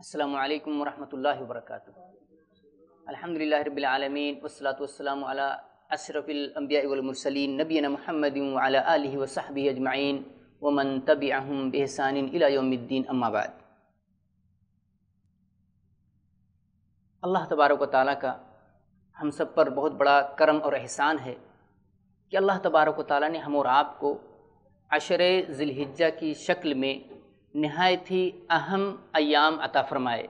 अस्सलाम वालेकुम वरहमतुल्लाहि वबरकातुहू अल्हम्दुलिल्लाहि रब्बिल आलमीन वस्सलातु वस्सलामु अला अशरफिल अंबियाइ वल मुरसलीन नबीना मुहम्मदिन व अला आलिहि व सहबिहि अजमईन व मन तबिअहुम बिहसान इला यौमिद्दीन अम्मा बाद अल्लाह तबारक व ताला का हम सब पर बहुत बड़ा करम और एहसान है कि अल्लाह तबारक व ताला ने हम और आपको अशर ज़िलहिज्जा की शक्ल में नहायत ही अहम अयाम अता फरमाए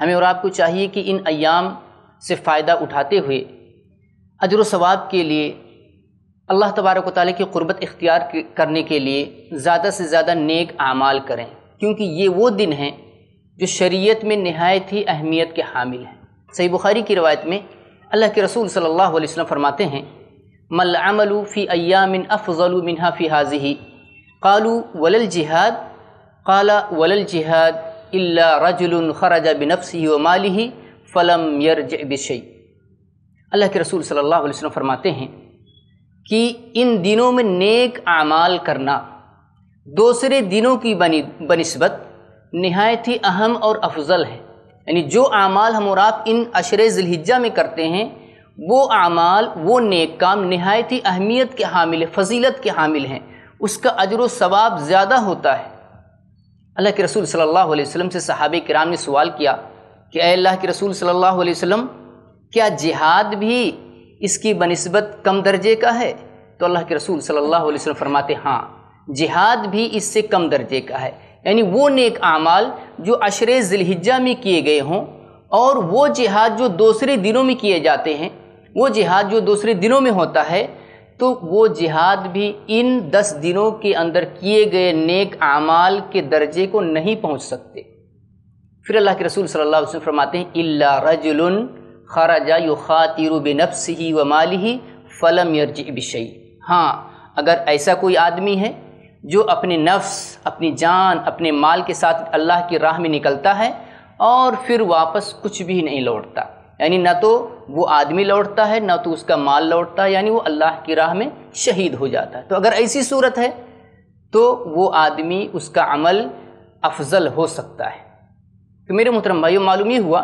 हमें और आपको चाहिए कि इन अयाम से फ़ायदा उठाते हुए अजर सवाब के लिए अल्लाह तबारक ताली की क़ुरबत इख्तियार करने के लिए ज़्यादा से ज़्यादा नेक आमाल करें क्योंकि ये वो दिन हैं जो शरीयत में नहायत ही अहमियत के हामिल हैं सही बुखारी की रवायत में अल्लाह के रसूल सल्लल्लाहु अलैहि वसल्लम फरमाते हैं मल अमलू फ़ी अयामिन अफ़लू मिनहा फ़ी हाजी कालू वलल जिहाद काला वलल जिहाद इल्ला रजुल खराजा बिनफसी व माली फ़लम यरज बिशई अल्लाह के रसूल सल्लल्लाहु अलैहि वसल्लम फरमाते हैं कि इन दिनों में नेक आमाल करना दूसरे दिनों की बनी बनस्बत नहायत ही अहम और अफजल है यानी जो आमाल हम और आप इन अशर ज़िलहिज्जा में करते हैं वो आमाल वो नेक काम नहायत ही अहमियत के हामिल फजीलत के हामिल हैं उसका अजर सवाब ज़्यादा होता है अल्लाह के रसूल सल्लल्लाहु अलैहि वसल्लम से सहाब कराम ने सवाल किया कि अल्लाह के रसूल सल्लल्लाहु अलैहि वसल्लम क्या जिहाद भी इसकी बनस्बत कम दर्जे का है तो अल्लाह के रसूल सल्लल्लाहु अलैहि वसल्लम फरमाते हाँ जिहाद भी इससे कम दर्जे का है यानी वो नेक आमाल जो अशर ज़िलहिज्जा में किए गए हों और वो जिहाद जो दूसरे दिनों में किए जाते हैं वो जिहाद जो दूसरे दिनों में होता है तो वो जिहाद भी इन दस दिनों के अंदर किए गए नेक आमाल के दर्जे को नहीं पहुंच सकते फिर अल्लाह के रसूल सल्लल्लाहु अलैहि वसल्लम फरमाते हैं इल्ला रजुलुन खराजा यु खातिर ही व माल ही फ़लम यर्ज बिशई हाँ अगर ऐसा कोई आदमी है जो अपने नफ्स अपनी जान अपने माल के साथ अल्लाह की राह में निकलता है और फिर वापस कुछ भी नहीं लौटता यानी ना तो वो आदमी लौटता है ना तो उसका माल लौटता है यानी वो अल्लाह की राह में शहीद हो जाता है तो अगर ऐसी सूरत है तो वो आदमी उसका अमल अफजल हो सकता है तो मेरे मोहतरम भाइयों मालूम ये हुआ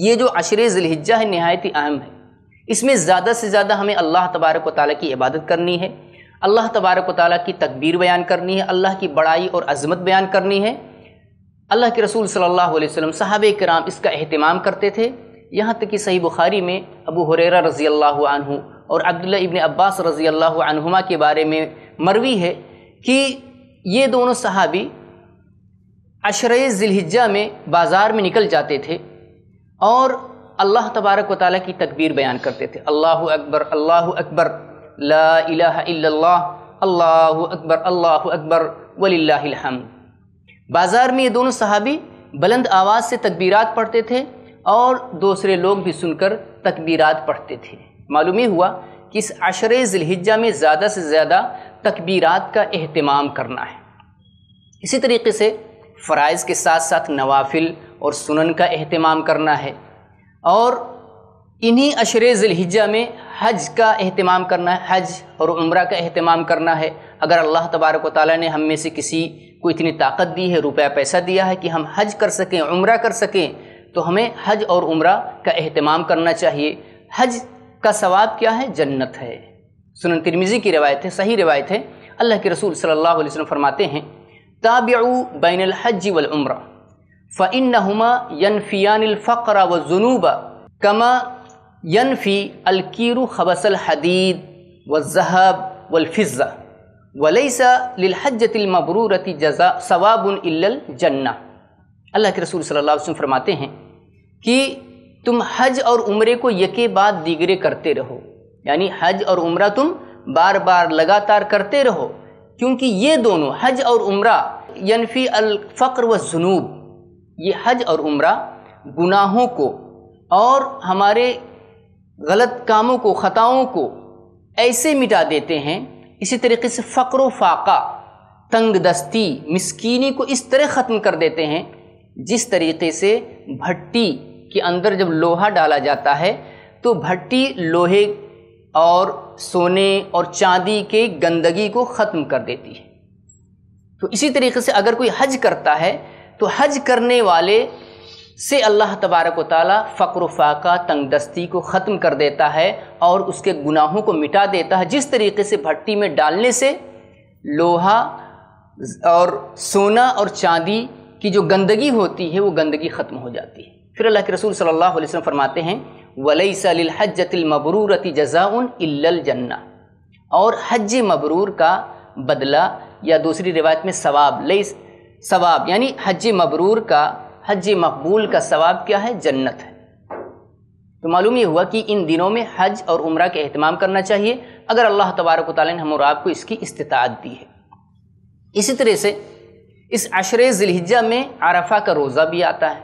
ये जो अशर जिलहिजा है नहायत ही अहम है इसमें ज़्यादा से ज़्यादा हमें अल्लाह तबारक व ताली की इबादत करनी है अल्लाह तबारक व ताली की तकबीर बयान करनी है अल्लाह की बड़ाई और अजमत बयान करनी है अल्लाह के रसूल सल्लल्लाहु अलैहि वसल्लम साहब कराम इसका अहतमाम करते थे यहाँ तक कि सही बुखारी में अबू हुरेरा रज़ी अल्लाह और अब्दुल्ला इबन अब्बास रज़ी अल्लाह के बारे में मरवी है कि ये दोनों सहाबी अशर ज़िलहिज्जा में बाज़ार में निकल जाते थे और अल्लाह तबारक व ताली की तकबीर बयान करते थे अल्लाह अकबर अल्लाह अकबर ला इला अल्लाह अकबर अल्लाह अकबर वलिल्लाहिल बाज़ार में ये दोनों सहाबी बुलंद आवाज़ से तकबीरात पढ़ते थे और दूसरे लोग भी सुनकर तकबीरात पढ़ते थे मालूम ही हुआ कि इस अशर ज़िलहिजा में ज़्यादा से ज़्यादा तकबीरात का अहतमाम करना है इसी तरीके से फ़रज़ के साथ साथ नवाफिल और सुनन का अहतमाम करना है और इन्हीं अशर ज़िलहिजा में हज का अहतमाम करना है हज और उम्र का अहतमाम करना है अगर अल्लाह तबारक ताली ने हम में से किसी को इतनी ताकत दी है रुपया पैसा दिया है कि हम हज कर सकें उम्र कर सकें तो हमें हज और उम्र का अहतमाम करना चाहिए हज का सवाब क्या है जन्नत है सुनन तिरमिज़ी की रवायत है सही रवायत है अल्लाह के रसूल सल्लल्लाहु अलैहि वसल्लम फरमाते हैं ताबियु बैनल हज वल उम्र फ़िन हमा व जुनूब कमा यनफ़ी अलकीर खबसल हदीद व जहब वलफ़िज़ा वलैसा लिलहजतिलमबरूरति जजा सवाबन जन्ना अल्लाह के रसूल सल्लल्लाहु अलैहि वसल्लम फरमाते हैं कि तुम हज और उम्रे को यके बाद दीगरे करते रहो यानी हज और उम्र तुम बार बार लगातार करते रहो क्योंकि ये दोनों हज और उम्र यनफी अलफ़्र व जुनूब ये हज और उम्र गुनाहों को और हमारे गलत कामों को ख़ताओं को ऐसे मिटा देते हैं इसी तरीके से फ़क्र फाका तंग दस्ती मिसकीनी को इस तरह ख़त्म कर देते हैं जिस तरीके से भट्टी के अंदर जब लोहा डाला जाता है तो भट्टी लोहे और सोने और चांदी के गंदगी को ख़त्म कर देती है तो इसी तरीके से अगर कोई हज करता है तो हज करने वाले से अल्लाह तबारक ताली फ़क्र फ़ाका तंगदस्ती को ख़त्म कर देता है और उसके गुनाहों को मिटा देता है जिस तरीके से भट्टी में डालने से लोहा और सोना और चांदी कि जो गंदगी होती है वो गंदगी ख़त्म हो जाती है फिर अल्लाह के रसूल सल्लल्लाहु अलैहि वसल्लम फरमाते हैं वलई मबरूरति जजाउन जन्ना और हज मबरूर का बदला या दूसरी रिवायत में सवाब लई सवाब यानी हज मबरूर का हज मकबूल का सवाब क्या है जन्नत है तो मालूम ये हुआ कि इन दिनों में हज और उम्र का अहतमाम करना चाहिए अगर अल्लाह तबारक ताली ने हम और आपको इसकी इस्तात दी है इसी तरह से इस अशर ज़िलहिजा में अरफा का रोज़ा भी आता है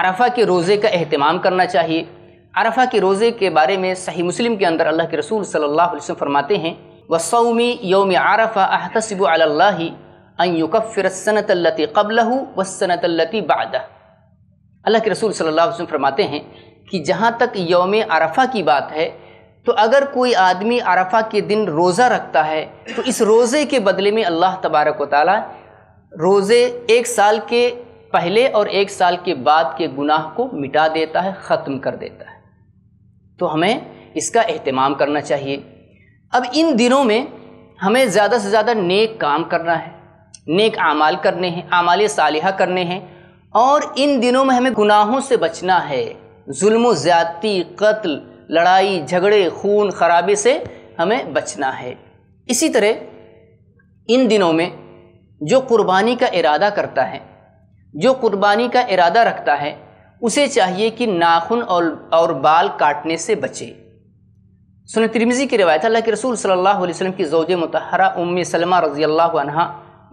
अरफा के रोज़े का अहतमाम करना चाहिए अरफा के रोज़े के बारे में सही मुस्लिम के अंदर अल्लाह के रसूल सल्ला वसम फरमाते हैं वसौमी योम आरफा अहतसब अल्लाफ़िरसनतलती कबल वसनतलती बाद अल्लाह के रसूल सल्ला वसम फरमाते हैं कि जहाँ तक योम अरफा की बात है तो अगर कोई आदमी अरफा के दिन रोज़ा रखता है तो इस रोज़े के बदले में अल्लाह तबारक व ताली रोज़े एक साल के पहले और एक साल के बाद के गुनाह को मिटा देता है ख़त्म कर देता है तो हमें इसका अहतमाम करना चाहिए अब इन दिनों में हमें ज़्यादा से ज़्यादा नेक काम करना है नेक आमाल करने हैं आमाल सालिहा करने हैं और इन दिनों में हमें गुनाहों से बचना है जुल्म ज़्यादती कत्ल लड़ाई झगड़े खून खराबे से हमें बचना है इसी तरह इन दिनों में जो कुर्बानी का इरादा करता है जो कुर्बानी का इरादा रखता है उसे चाहिए कि नाखून और और बाल काटने से बचे सुन तिरमिजी की रवायत अल्लाह के रसूल सल्लल्लाहु अलैहि वसल्लम की जोज मतहरा उम सलमा रजी अल्लाह अनहा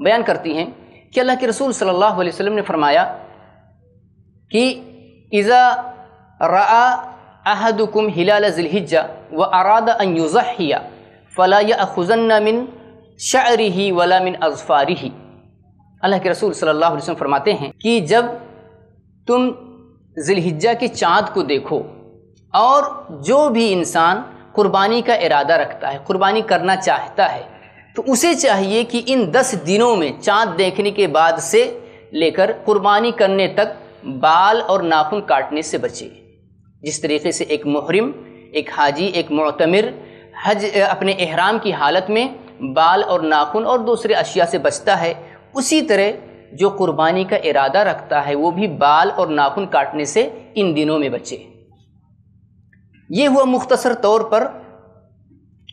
बयान करती हैं कि अल्लाह के रसूल सल्लल्लाहु अलैहि वसल्लम ने फरमाया कि इज़ा रा अहदुकुम हिलाल जिलहिजा व अरादा अन युज़हिया फ़ला या अखुजन्ना मिन शरी ही वला मिन अजफारी ही अल्लाह के रसूल सल्लल्लाहु अलैहि वसल्लम फरमाते हैं कि जब तुम जिलहिज्जा के चाँद को देखो और जो भी इंसान कुर्बानी का इरादा रखता है कुर्बानी करना चाहता है तो उसे चाहिए कि इन दस दिनों में चाँद देखने के बाद से लेकर कुर्बानी करने तक बाल और नाखून काटने से बचे जिस तरीके से एक मुहरम एक हाजी एक मतमिर हज अपने एहराम की हालत में बाल और नाखून और दूसरे अशिया से बचता है उसी तरह जो कुर्बानी का इरादा रखता है वो भी बाल और नाखून काटने से इन दिनों में बचे ये हुआ मुख्तसर तौर पर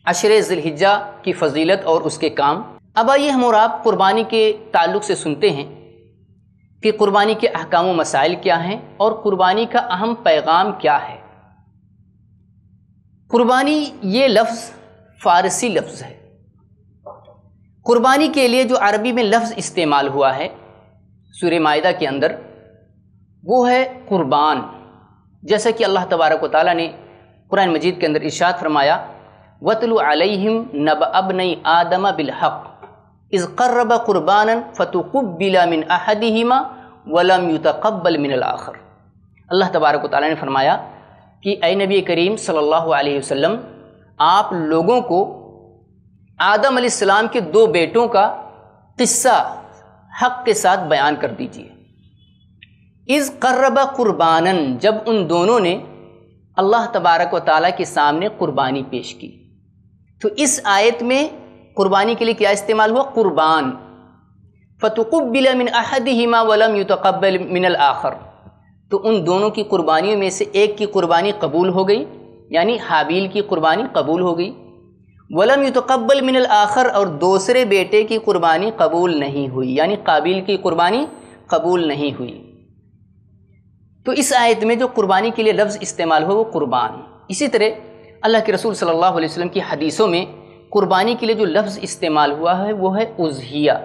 अशर ज़िलहिजा की फजीलत और उसके काम अब आइए हम और आप कुर्बानी के ताल्लुक से सुनते हैं कि कुर्बानी के अहकाम व मसाइल क्या हैं और कुर्बानी का अहम पैगाम क्या है कुर्बानी ये लफ्ज़ फ़ारसी लफ्ज़ है कुर्बानी के लिए जो अरबी में लफ्ज़ इस्तेमाल हुआ है सूर्य मायदा के अंदर वो है कुर्बान जैसा कि अल्लाह तबारक ताली ने कुरान मजीद के अंदर इशात फरमाया वतलु अलहिम नब अब नई आदम बिलहक इस कर्रब कुर्बान फ़तुकुबिला मिन अहदहिमा वलम युतकबल मिनल आखर अल्लाह तबारक ताली ने फरमाया कि ए नबी करीम सल्लल्लाहु अलैहि वसल्लम आप लोगों को आदम सलाम के दो बेटों का किस्सा हक के साथ बयान कर दीजिए इस कर्रबा कुर्बानन जब उन दोनों ने अल्लाह तबारक व ताली के सामने कुर्बानी पेश की तो इस आयत में कुर्बानी के लिए क्या इस्तेमाल हुआ कुर्बान फ़तुकुबिल मिन अहद हिमा वलम युतकबल मिनल आखर तो उन दोनों की कुर्बानियों में से एक की कुर्बानी कबूल हो गई यानी हाबील की कुर्बानी कबूल हो गई वलम युतकबल मिनल आखर और दूसरे बेटे की कुर्बानी कबूल नहीं हुई यानी काबिल की कुर्बानी कबूल नहीं हुई तो इस आयत में जो कुर्बानी के लिए लफ्ज़ इस्तेमाल हो वो कुर्बान इसी तरह अल्लाह के रसूल सल्लल्लाहु अलैहि वसल्लम की हदीसों में कुर्बानी के लिए जो लफ्ज़ इस्तेमाल हुआ है वो है उजहिया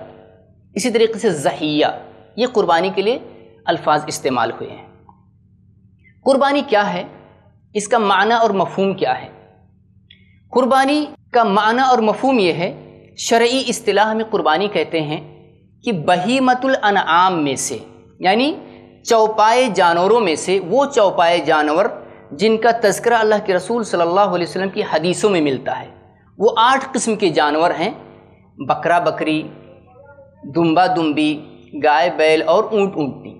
इसी तरीके से जहिया ये कुर्बानी के लिए अल्फाज इस्तेमाल हुए हैं कुर्बानी क्या है इसका माना और मफहम क्या है कुर्बानी का माना और मफहम यह है शर्य अतलाह में क़ुरबानी कहते हैं कि बहीमतुल में से यानी चौपाए जानवरों में से वो चौपाए जानवर जिनका तस्करा अल्लाह के रसूल सल्लल्लाहु अलैहि वसल्लम की हदीसों में मिलता है वो आठ किस्म के जानवर हैं बकरा बकरी दुम्बा दुम्बी गाय बैल और ऊँट ऊँटनी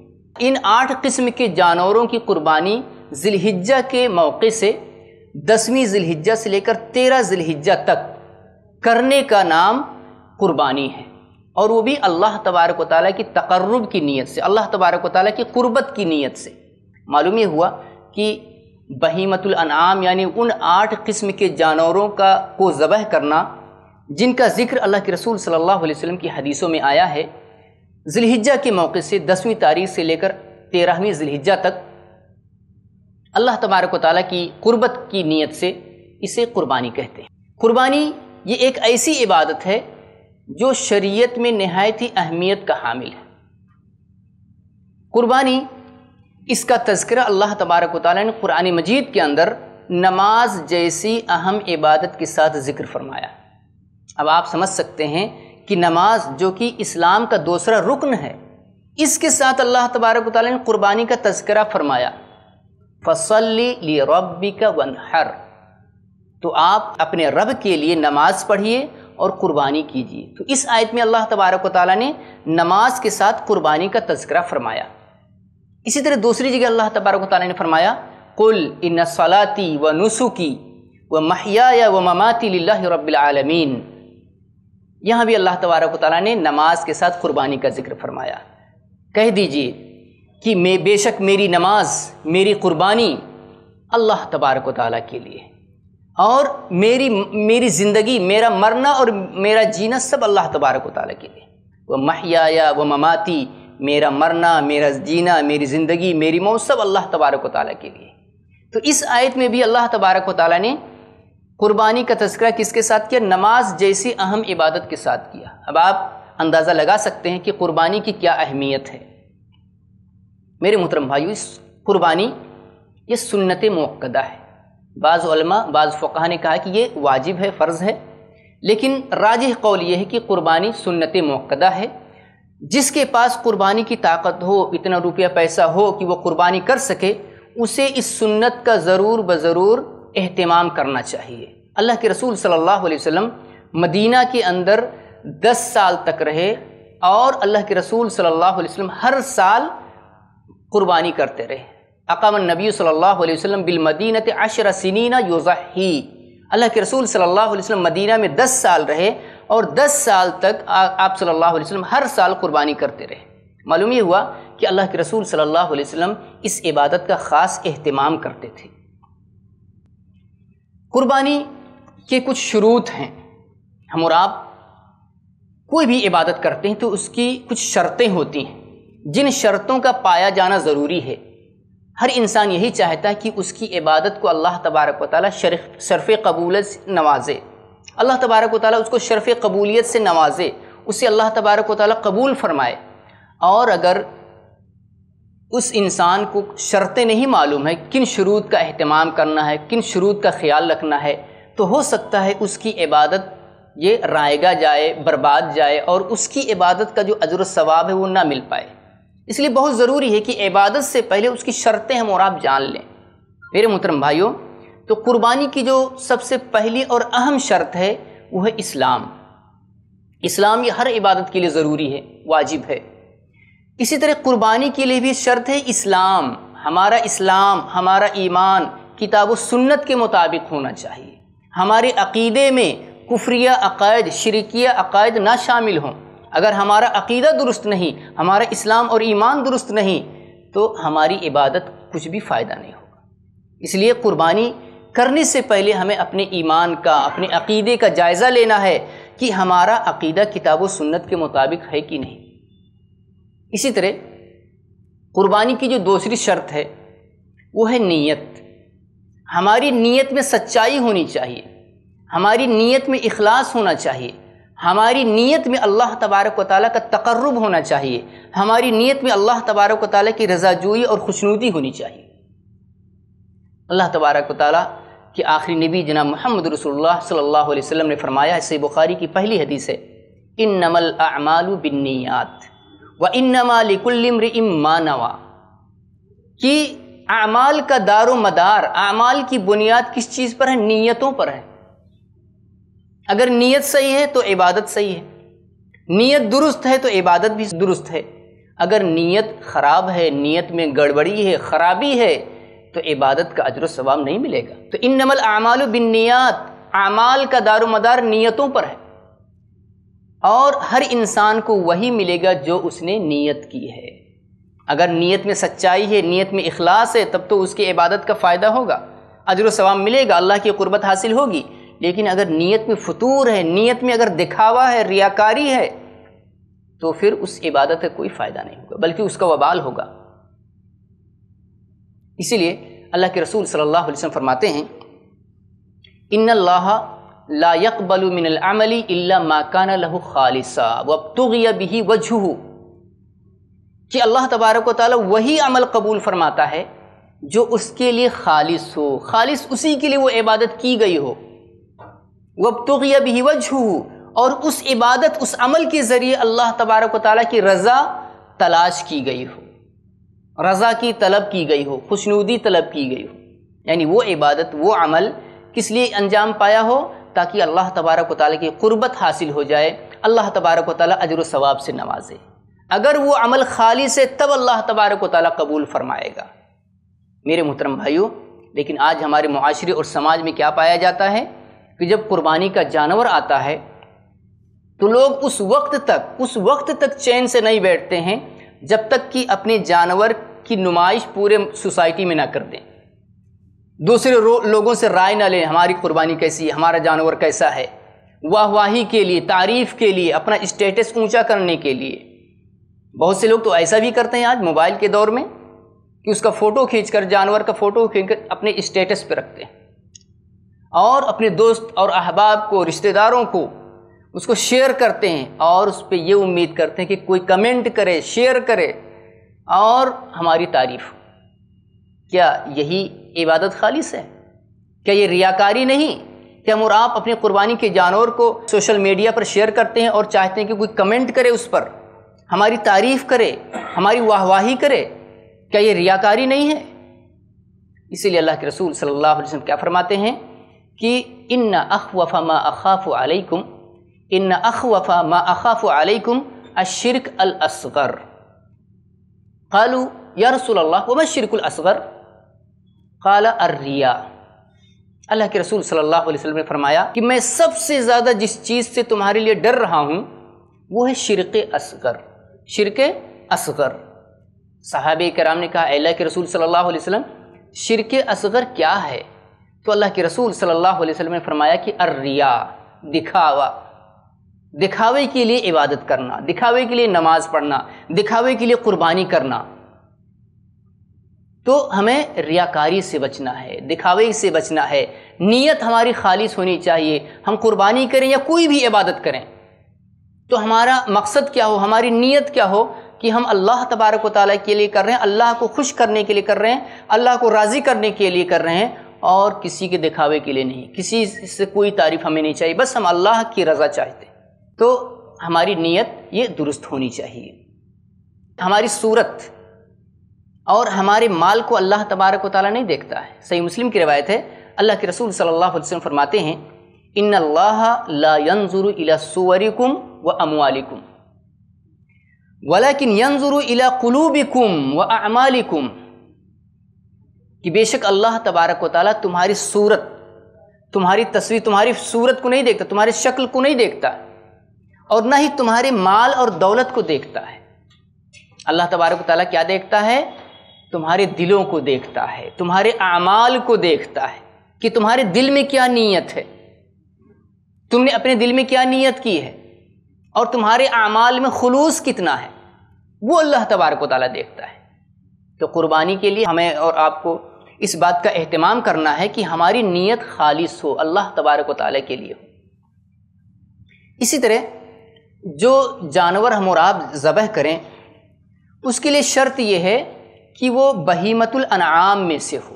इन आठ किस्म के जानवरों की कुर्बानी जिलहिज्जा के मौके से दसवीं जिलहिज्जा से लेकर तेरह जिलहिज्जा तक करने का नाम कुर्बानी है और वो भी अल्लाह तबारक ताली की तकर्रब की नीयत से अल्लाह तबारक ताली की कुर्बत की नीयत से मालूम ये हुआ कि बहीमतुल यानी उन आठ किस्म के जानवरों का को ज़बह करना जिनका ज़िक्र अल्लाह के रसूल सल्लल्लाहु अलैहि वसल्लम की हदीसों में आया है जिलहिज्जा के मौके से दसवीं तारीख से लेकर तेरहवीं जिलहिज्जा तक अल्लाह तबारक ताली की कुर्बत की नीयत से इसे क़ुरबानी कहते हैं क़ुरबानी ये एक ऐसी इबादत है जो शरीयत में नहायत ही अहमियत का हामिल है कुर्बानी इसका तस्करा अल्लाह तबारक ताली ने कुरान मजीद के अंदर नमाज जैसी अहम इबादत के साथ ज़िक्र फरमाया अब आप समझ सकते हैं कि नमाज जो कि इस्लाम का दूसरा रुकन है इसके साथ अल्लाह तबारक ताली ने कुर्बानी का तस्करा फरमाया फसली ली रबी का हर तो आप अपने रब के लिए नमाज पढ़िए और कुर्बानी कीजिए तो इस आयत में अल्लाह तबारक ताली ने नमाज के साथ कुर्बानी का तस्करा फरमाया इसी तरह दूसरी जगह अल्लाह तबारक ताली ने फरमाया कुल इन सलाती व नुसुकी व महिया व ममाती रबालमीन यहाँ भी अल्लाह तबारक ताली ने नमाज के साथ कुर्बानी का जिक्र फरमाया कह दीजिए कि मे बेशक मेरी नमाज मेरी क़ुरबानी अल्लाह तबारक ताली के लिए और मेरी मेरी ज़िंदगी मेरा मरना और मेरा जीना सब अल्लाह तबारक ताली के लिए वह महिया व ममाती मेरा मरना मेरा जीना मेरी ज़िंदगी मेरी मौत सब अल्लाह तबारक ताली के लिए तो इस आयत में भी अल्लाह तबारक ताली ने क़ुरबानी का तस्करा किसके साथ किया नमाज जैसी अहम इबादत के साथ किया अब आप अंदाज़ा लगा सकते हैं कि कुर्बानी की क्या अहमियत है मेरे मोहतरम भाई इस कुर्बानी ये सुन्नत मक्दा है बाज़लमा बाज़ फ़ुका ने कहा कि ये वाजिब है फ़र्ज़ है लेकिन राज कौल ये है कि कुर्बानी सुन्नत मक्दा है जिसके पास कुर्बानी की ताकत हो इतना रुपया पैसा हो कि वह कुर्बानी कर सके उसे इस सुन्नत का ज़रूर ब ज़रूर अहतमाम करना चाहिए अल्लाह के रसूल सल्लल्लाहु अलैहि वसल्लम मदीना के अंदर दस साल तक रहे और अल्लाह के रसूल सल्लल्लाहु अलैहि वसल्लम हर साल कुर्बानी करते रहे अकाम नबी सल्लल्लाहु अलैहि वसल्लम बिल मदीनत अशर सनीना योज़ाही अल्लाह के रसूल सल्लल्लाहु अलैहि वसल्लम मदीना में दस साल रहे और दस साल तक आ, आप सल्लल्लाहु अलैहि वसल्लम हर साल कुर्बानी करते रहे मालूम ये हुआ कि अल्लाह के रसूल सल्लल्लाहु अलैहि वसल्लम इस इबादत का ख़ास अहतमाम करते थे कुर्बानी के कुछ शुरूत हैं हम और आप कोई भी इबादत करते हैं तो उसकी कुछ शर्तें होती हैं जिन शर्तों का पाया जाना ज़रूरी है हर इंसान यही चाहता है कि उसकी इबादत को अल्लाह तबारक वाली शरफ़ कबूलत नवाजे अल्लाह तबारक वाली उसको शरफ़ कबूलियत से नवाजे उसे अल्लाह तबारक वाली कबूल फरमाए और अगर उस इंसान को शर्तें नहीं मालूम है किन शरूत का अहतमाम करना है किन शरूत का ख्याल रखना है तो हो सकता है उसकी इबादत ये रायगा जाए बर्बाद जाए और उसकी इबादत का जो अजर सवाब है वो ना मिल पाए इसलिए बहुत ज़रूरी है कि इबादत से पहले उसकी शर्तें हम और आप जान लें मेरे मोहतरम भाइयों तो कुर्बानी की जो सबसे पहली और अहम शर्त है वो है इस्लाम इस्लाम ये हर इबादत के लिए ज़रूरी है वाजिब है इसी तरह कुर्बानी के लिए भी शर्त है इस्लाम हमारा इस्लाम हमारा ईमान किताब सुन्नत के मुताबिक होना चाहिए हमारे अकीदे में कुफ्रिया अकायद शर्किया अकायद ना शामिल हों अगर हमारा अकीदा दुरुस्त नहीं हमारा इस्लाम और ईमान दुरुस्त नहीं तो हमारी इबादत कुछ भी फ़ायदा नहीं होगा इसलिए कुर्बानी करने से पहले हमें अपने ईमान का अपने अकीदे का जायज़ा लेना है कि हमारा अकीदा किताब व सुन्नत के मुताबिक है कि नहीं इसी तरह कुर्बानी की जो दूसरी शर्त है वो है नीयत हमारी नीयत में सच्चाई होनी चाहिए हमारी नीयत में इखलास होना चाहिए हमारी नीयत में अल्लाह तबारक ताली का तकर्रब होना चाहिए हमारी नीयत में अल्लाह तबारक ताली की रजाजोई और खुशनुदी होनी चाहिए अल्लाह तबारक ताली कि आखिरी नबी जनाब मोहम्मद रसोल्ला सल्लल्लाहु अलैहि वसल्लम ने फरमाया इसे बुखारी की पहली हदीस है इन नमल बिन नियात व इन नमालिकुल्लम्र इमानवा कि अमाल का दारो मदार अमाल की बुनियाद किस चीज़ पर है नीयतों पर है अगर नीयत सही है तो इबादत सही है नीयत दुरुस्त है तो इबादत भी दुरुस्त है अगर नीयत ख़राब है नीयत में गड़बड़ी है ख़राबी है तो इबादत का अजर सवाब नहीं मिलेगा तो इन नमल आमाल बिन नियात आमाल का दारोमदार नीयतों पर है और हर इंसान को वही मिलेगा जो उसने नीयत की है अगर नीयत में सच्चाई है नीयत में इखलास है तब तो उसकी इबादत का फ़ायदा होगा अजर सवाब मिलेगा अल्लाह की कुर्बत हासिल होगी लेकिन अगर नीयत में फतूर है नीयत में अगर दिखावा है रियाकारी है तो फिर उस इबादत का कोई फ़ायदा नहीं होगा बल्कि उसका वबाल होगा इसीलिए अल्लाह के रसूल सल्लल्लाहु अलैहि वसल्लम फरमाते हैं इन अल्लाह ला यकबल मिनमली माकाना लहू खालिसा वब बिही वजह कि अल्लाह तबारक ताली वही अमल कबूल फरमाता है जो उसके लिए खालिस हो खालिस उसी के लिए वो इबादत की गई हो वब तुगिया भी वजह और उस इबादत उस अमल के ज़रिए अल्लाह तबारक ताली की रज़ा तलाश की गई हो रज़ा की तलब की गई हो खुशनूदी तलब की गई हो यानी वो इबादत वो अमल किस लिए अंजाम पाया हो ताकि अल्लाह तबारक ताली की क़ुरबत हासिल हो जाए अल्लाह तबारक ताली अजर सवाब से नवाजे अगर वो अमल खाली से तब अल्लाह तबारक ताली कबूल फ़रमाएगा मेरे मोहतरम भाइयों लेकिन आज हमारे माशरे और समाज में क्या पाया जाता है कि जब कुर्बानी का जानवर आता है तो लोग उस वक्त तक उस वक्त तक चैन से नहीं बैठते हैं जब तक कि अपने जानवर की नुमाइश पूरे सोसाइटी में ना कर दें दूसरे लोगों से राय ना लें हमारी कुर्बानी कैसी है हमारा जानवर कैसा है वाहवाही के लिए तारीफ़ के लिए अपना स्टेटस ऊंचा करने के लिए बहुत से लोग तो ऐसा भी करते हैं आज मोबाइल के दौर में कि उसका फ़ोटो खींचकर जानवर का फ़ोटो खींचकर अपने स्टेटस पर रखते हैं और अपने दोस्त और अहबाब को रिश्तेदारों को उसको शेयर करते हैं और उस पर ये उम्मीद करते हैं कि कोई कमेंट करे शेयर करे और हमारी तारीफ क्या यही इबादत खालिश है क्या ये रियाकारी नहीं कि हम और आप अपने कुर्बानी के जानवर को सोशल मीडिया पर शेयर करते हैं और चाहते हैं कि कोई कमेंट करे उस पर हमारी तारीफ़ करे हमारी वाहवाही करे क्या ये रियाकारी नहीं है इसीलिए अल्लाह के रसूल सल्लल्लाहु अलैहि वसल्लम क्या फरमाते हैं कि इन अखवफ़ा मा अखाफ़ अलैकुम इन अखवफ़ा मा अखाफ़ अलैकुम अशिरक अल असगर कालू या रसूल वम शिरकुल असगर काला अर्रिया अल्लाह के रसूल सल्लल्लाहु अलैहि वसल्लम ने फरमाया कि मैं सबसे ज़्यादा जिस चीज़ से तुम्हारे लिए डर रहा हूँ वो है शिरक असगर शिरक असगर साहब कराम ने कहा अल्लाह के रसूल सल्लल्लाहु अलैहि वसल्लम शिरक असगर क्या है तो अल्लाह के रसूल सल्लल्लाहु अलैहि वसल्लम ने फरमाया कि अर्रिया दिखावा दिखावे के लिए इबादत करना दिखावे के लिए नमाज पढ़ना दिखावे के लिए कुर्बानी करना तो हमें रियाकारी से बचना है दिखावे से बचना है नीयत हमारी खालिश होनी चाहिए हम कुर्बानी करें या कोई भी इबादत करें तो हमारा मकसद क्या हो हमारी नीयत क्या हो कि हम अल्लाह तबारक वाली के लिए कर रहे हैं अल्लाह को खुश करने के लिए कर रहे हैं अल्लाह को राज़ी करने के लिए कर रहे हैं और किसी के दिखावे के लिए नहीं किसी से कोई तारीफ हमें नहीं चाहिए बस हम अल्लाह की रज़ा चाहते तो हमारी नीयत ये दुरुस्त होनी चाहिए हमारी सूरत और हमारे माल को अल्लाह तबारक व ताली नहीं देखता है सही मुस्लिम की रवायत है अल्लाह के रसूल सल्लल्लाहु अलैहि वसल्लम फरमाते हैं इन अल्लाह लाजुर व अमवालिकुम वलाकिन यंजुरु इला कुलूबिकुम व अमालिकुम कि बेशक अल्लाह तबारक व तुम्हारी सूरत तुम्हारी तस्वीर तुम्हारी सूरत को नहीं देखता तुम्हारी शक्ल को नहीं देखता और ना ही तुम्हारे माल और दौलत को देखता है अल्लाह तबारक ताली क्या देखता है तुम्हारे दिलों को देखता है तुम्हारे अमाल को देखता है कि तुम्हारे दिल में क्या नीयत है तुमने अपने दिल में क्या नीयत की है और तुम्हारे अमाल में खलूस कितना है वो अल्लाह तबारक वाली देखता है तो कुर्बानी के लिए हमें और आपको इस बात का अहतमाम करना है कि हमारी नीयत खालिश हो अल्लाह तबारक वाली के लिए हो इसी तरह जो जानवर हम और आप ज़बह करें उसके लिए शर्त यह है कि वो बहीमतुल अनाम में से हो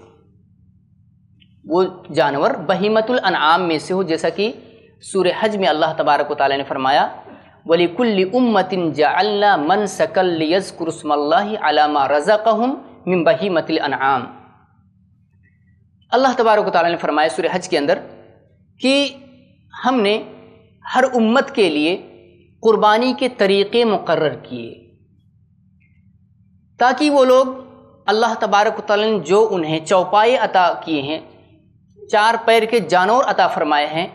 वो जानवर बहीमतुल अनाम में से हो जैसा कि सूर हज में अल्लाह तबारक ताली ने फरमाया वलीकुल उम्मतिन जल्ला मन सकल रज़ा रज़क़म मिम मतिल अनाम अल्लाह तबारक ने फरमाया सुर हज के अंदर कि हमने हर उम्मत के लिए क़ुरबानी के तरीक़े मुकर किए ताकि वो लोग अल्लाह तबारक ने जो उन्हें चौपाए अता किए हैं चार पैर के जानवर अता फरमाए हैं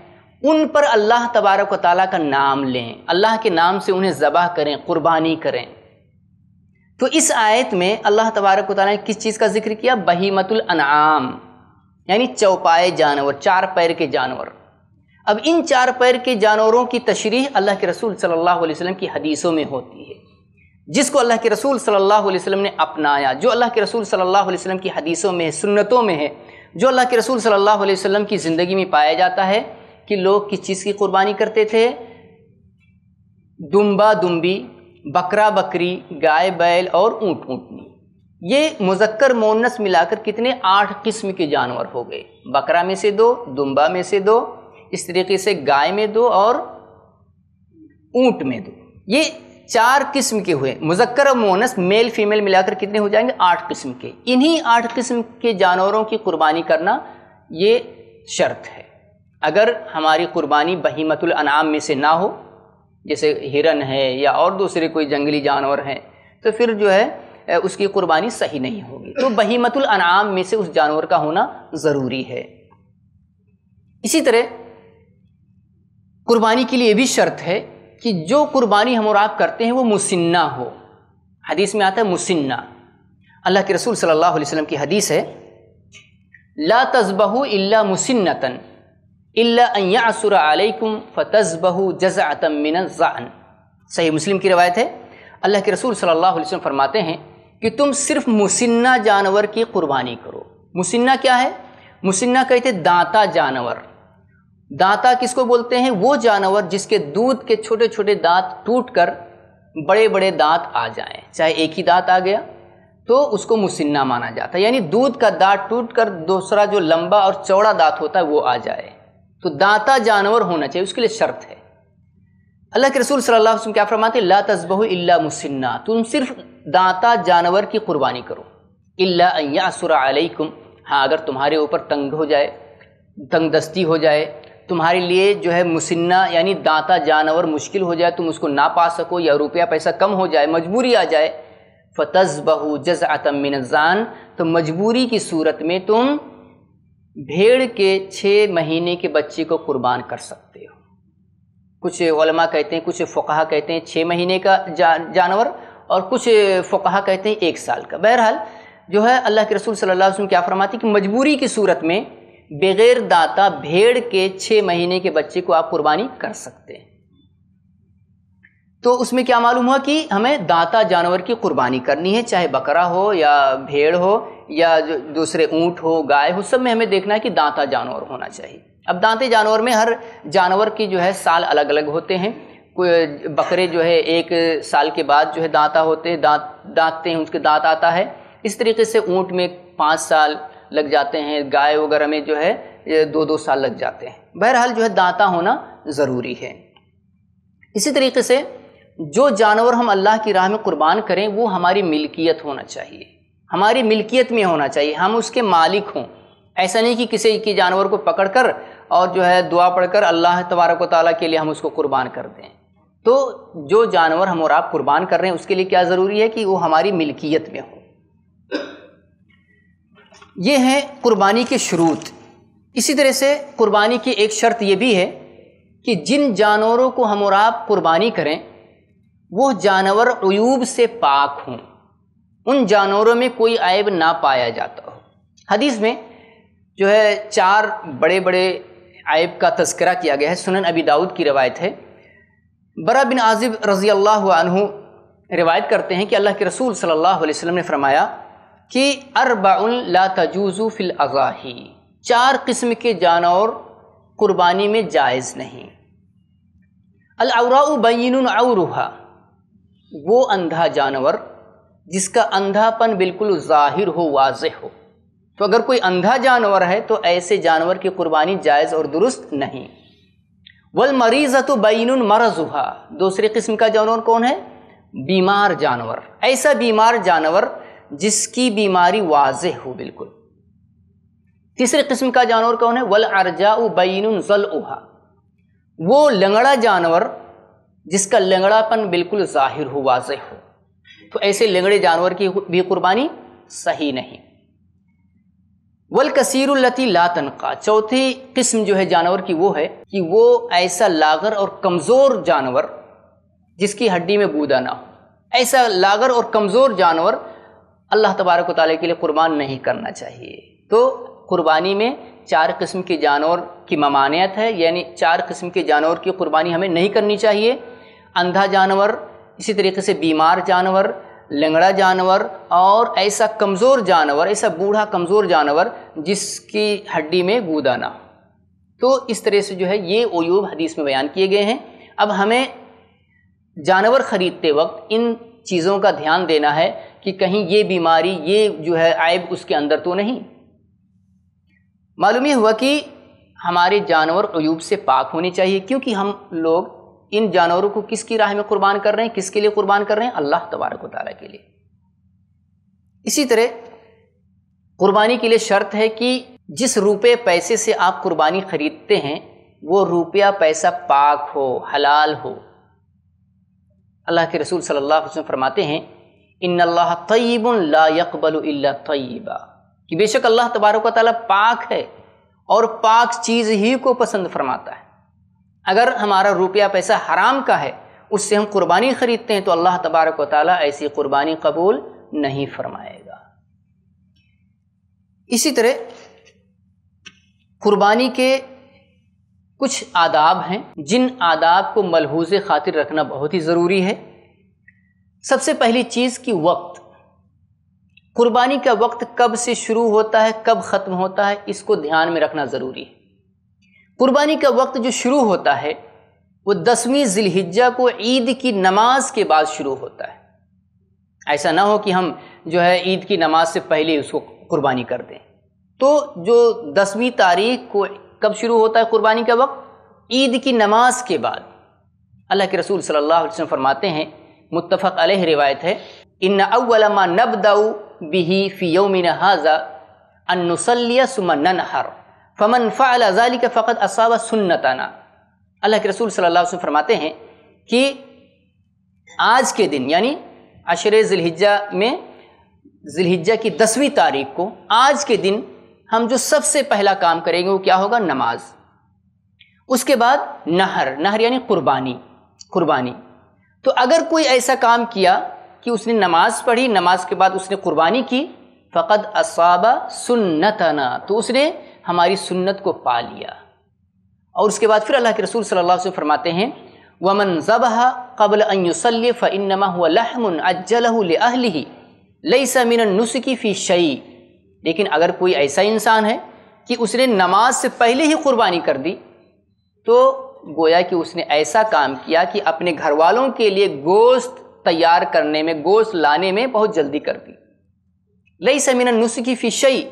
उन पर अल्लाह तबारक ताली का नाम लें अल्लाह के नाम से उन्हें ज़बह करें क़ुरबानी करें तो इस आयत में अल्लाह तबारक ताली ने किस चीज़ का जिक्र किया बहीमतुल अनाम यानी चौपाए जानवर चार पैर के जानवर अब इन चार पैर के जानवरों की तशरीह अल्लाह के रसूल सल्लल्लाहु अलैहि वसल्लम की हदीसों में होती है जिसको अल्लाह के रसूल सल्लल्लाहु अलैहि वसल्लम ने अपनाया जो अल्लाह के रसूल सल्लल्लाहु अलैहि वसल्लम की हदीसों में सुन्नतों में है जो अल्लाह के रसूल सल्लल्लाहु अलैहि वसल्लम की ज़िंदगी में पाया जाता है कि लोग किस चीज़ की कुर्बानी करते थे दुम्बा दुम्बी बकरा बकरी गाय बैल और ऊँट ऊँटनी ये मुजक्कर मोनस मिलाकर कितने आठ किस्म के जानवर हो गए बकरा में से दो दुम्बा में से दो इस तरीके से गाय में दो और ऊंट में दो ये चार किस्म के हुए मुजक्कर और मोनस मेल फीमेल मिलाकर कितने हो जाएंगे आठ किस्म के इन्हीं आठ किस्म के जानवरों की कुर्बानी करना ये शर्त है अगर हमारी कुर्बानी बहीमतुल अनाम में से ना हो जैसे हिरन है या और दूसरे कोई जंगली जानवर हैं तो फिर जो है उसकी कुर्बानी सही नहीं होगी तो बहीमतुल अनाम में से उस जानवर का होना ज़रूरी है इसी तरह कुर्बानी के लिए भी शर्त है कि जो कुर्बानी हम और आप करते हैं वो मुसिन्ना हो हदीस में आता है मुसिन्ना अल्लाह के रसूल सल्लल्लाहु अलैहि वसल्लम की हदीस है ला तस्बहू इल्ला मुसिन्नतन इल्ला अलैकुम फतस्बहू जज़अतम मिन सही मुस्लिम की रवायत है अल्लाह के रसूल सल्लल्लाहु अलैहि वसल्लम फरमाते हैं कि तुम सिर्फ मुसिन्ना जानवर की कुर्बानी करो मुसिन्ना क्या है मुसिन्ना कहते दांता जानवर दांता किसको बोलते हैं वो जानवर जिसके दूध के छोटे छोटे दांत टूट कर बड़े बड़े दांत आ जाएं चाहे एक ही दांत आ गया तो उसको मुसिन्ना माना जाता है यानी दूध का दांत टूट कर दूसरा जो लंबा और चौड़ा दांत होता है वो आ जाए तो दांता जानवर होना चाहिए उसके लिए शर्त है अल्लाह के रसूल सल्लल्लाहु अलैहि वसल्लम क्या फरमाते ला तस्बहु इल्ला मुसिन्ना तुम सिर्फ दाता जानवर की कुर्बानी करो इलासुरकुम हाँ अगर तुम्हारे ऊपर तंग हो जाए तंग दस्ती हो जाए तुम्हारे लिए जो है मुसन्ना यानी दाता जानवर मुश्किल हो जाए तुम उसको ना पा सको या रुपया पैसा कम हो जाए मजबूरी आ जाए फ़तज़ बहु जज आतमिनजान तो मजबूरी की सूरत में तुम भेड़ के छः महीने के बच्चे को कुर्बान कर सकते हो कुछ कहते हैं कुछ फ़काह कहते हैं छः महीने का जा, जानवर और कुछ फोकहा कहते हैं एक साल का बहरहाल जो है अल्लाह के रसूल सल्लल्लाहु अलैहि वसल्लम क्या फरमाती कि मजबूरी की सूरत में बग़ैर दाता भेड़ के छः महीने के बच्चे को आप कुर्बानी कर सकते हैं तो उसमें क्या मालूम हुआ कि हमें दाता जानवर की कुर्बानी करनी है चाहे बकरा हो या भेड़ हो या दूसरे ऊँट हो गाय हो सब में हमें देखना है कि दांता जानवर होना चाहिए अब दांते जानवर में हर जानवर की जो है साल अलग अलग होते हैं बकरे जो है एक साल के बाद जो है दांता होते हैं दांत दांतते हैं उसके दांत आता है इस तरीके से ऊँट में पाँच साल लग जाते हैं गाय वगैरह में जो है दो दो साल लग जाते हैं बहरहाल जो है दांता होना ज़रूरी है इसी तरीके से जो जानवर हम अल्लाह की राह में कुर्बान करें वो हमारी मिल्कियत होना चाहिए हमारी मिल्कियत में होना चाहिए हम उसके मालिक हों ऐसा नहीं कि किसी के जानवर को पकड़ कर और जो है दुआ पढ़कर अल्लाह तबारक ताली के लिए हम उसको कुर्बान कर दें तो जो जानवर हम और आप कुर्बान कर रहे हैं उसके लिए क्या ज़रूरी है कि वो हमारी मिल्कियत में हो ये हैं कुर्बानी के शरूत इसी तरह से कुर्बानी की एक शर्त ये भी है कि जिन जानवरों को हम और आप कुर्बानी करें वो जानवर अयूब से पाक हों उन जानवरों में कोई आयब ना पाया जाता हो हदीस में जो है चार बड़े बड़े आयब का तस्करा किया गया है सुनन अबी दाऊद की रवायत है बरा बिन आजिब रज़ी अल्लाह रिवायत करते हैं कि अल्लाह के रसूल सल्लल्लाहु अलैहि वसल्लम ने फरमाया कि अरबाउन ला तजूज़ु फिल अगाही चार किस्म के जानवर कुर्बानी में जायज़ नहीं अलाउराऊ बैन आउरुहा वो अंधा जानवर जिसका अंधापन बिल्कुल ज़ाहिर हो वाज हो तो अगर कोई अंधा जानवर है तो ऐसे जानवर की कुर्बानी जायज़ और दुरुस्त नहीं वल मरीज़ तो बैन मरजुहा दूसरी किस्म का जानवर कौन है बीमार जानवर ऐसा बीमार जानवर जिसकी बीमारी वाज हो बिल्कुल तीसरी किस्म का जानवर कौन है वल अरजा बैन जल उहा वो लंगड़ा जानवर जिसका लंगड़ापन बिल्कुल ज़ाहिर हो वाज हो तो ऐसे लंगड़े जानवर की भी कुर्बानी सही नहीं वल लती ला तनखा चौथी किस्म जो है जानवर की वो है कि वो ऐसा लागर और कमज़ोर जानवर जिसकी हड्डी में बूदा ना हो ऐसा लागर और कमज़ोर जानवर अल्लाह तबारक ताली के लिए कुर्बान नहीं करना चाहिए तो कुर्बानी में चार किस्म के जानवर की ममानियत है यानी चार किस्म के जानवर की कुर्बानी हमें नहीं करनी चाहिए अंधा जानवर इसी तरीके से बीमार जानवर लंगड़ा जानवर और ऐसा कमज़ोर जानवर ऐसा बूढ़ा कमज़ोर जानवर जिसकी हड्डी में गूदाना तो इस तरह से जो है ये ओयूब हदीस में बयान किए गए हैं अब हमें जानवर ख़रीदते वक्त इन चीज़ों का ध्यान देना है कि कहीं ये बीमारी ये जो है आयब उसके अंदर तो नहीं मालूम ये हुआ कि हमारे जानवर अयूब से पाक होने चाहिए क्योंकि हम लोग इन जानवरों को किसकी राह में कुर्बान कर रहे हैं किसके लिए कुर्बान कर रहे हैं अल्लाह तबारक वाली के लिए इसी तरह कुर्बानी के लिए शर्त है कि जिस रुपये पैसे से आप कुर्बानी खरीदते हैं वो रुपया पैसा पाक हो हलाल हो अल्लाह के रसूल सल्लल्लाहु अलैहि वसल्लम फरमाते हैं इन अल्लाह ला यकबल तयबा कि बेशक अल्लाह तबारक ताली पाक है और पाक चीज़ ही को पसंद फरमाता है अगर हमारा रुपया पैसा हराम का है उससे हम कुर्बानी ख़रीदते हैं तो अल्लाह तबारक व ऐसी कुर्बानी कबूल नहीं फरमाएगा इसी तरह कुर्बानी के कुछ आदाब हैं जिन आदाब को मलहूज खातिर रखना बहुत ही ज़रूरी है सबसे पहली चीज़ कि वक्त कुर्बानी का वक्त कब से शुरू होता है कब ख़त्म होता है इसको ध्यान में रखना ज़रूरी है कुर्बानी का वक्त जो शुरू होता है वो दसवीं जिलहिज्जा को ईद की नमाज के बाद शुरू होता है ऐसा ना हो कि हम जो है ईद की नमाज से पहले उसको कुर्बानी कर दें तो जो दसवीं तारीख को कब शुरू होता है कुर्बानी का वक्त ईद की नमाज के बाद अल्लाह के रसूल सल्लल्लाहु अलैहि वसल्लम फरमाते हैं मुत्तफ़क़ अलह रिवायत है इन अव्वलमा नब दाऊ बिही फ़ी यौमिन हाजा अनसलिया सुमन हर फमन फ़ाली का फ़कत असाब सुन्नताना अल्लाह के रसूल सल्ला फरमाते हैं कि आज के दिन यानी अशर जिलहिजा में जिलहिजा की दसवीं तारीख को आज के दिन हम जो सबसे पहला काम करेंगे वो क्या होगा नमाज उसके बाद नहर नहर यानी कुर्बानी कुर्बानी तो अगर कोई ऐसा काम किया कि उसने नमाज पढ़ी नमाज के बाद उसने कुर्बानी की फ़कत असाबा सुन्नताना तो उसने हमारी सुन्नत को पा लिया और उसके बाद फिर अल्लाह के रसूल सल्लल्लाहु अलैहि वसल्लम फरमाते हैं वमन ज़बह कबल अनयुसल लहमुन अज्जलहु लिअहलिही लैसा समिन नुसकी फ़ी शई लेकिन अगर कोई ऐसा इंसान है कि उसने नमाज से पहले ही कुर्बानी कर दी तो गोया कि उसने ऐसा काम किया कि अपने घर वालों के लिए गोश्त तैयार करने में गोश्त लाने में बहुत जल्दी कर दी लई समिन नुसकी फ़ी शई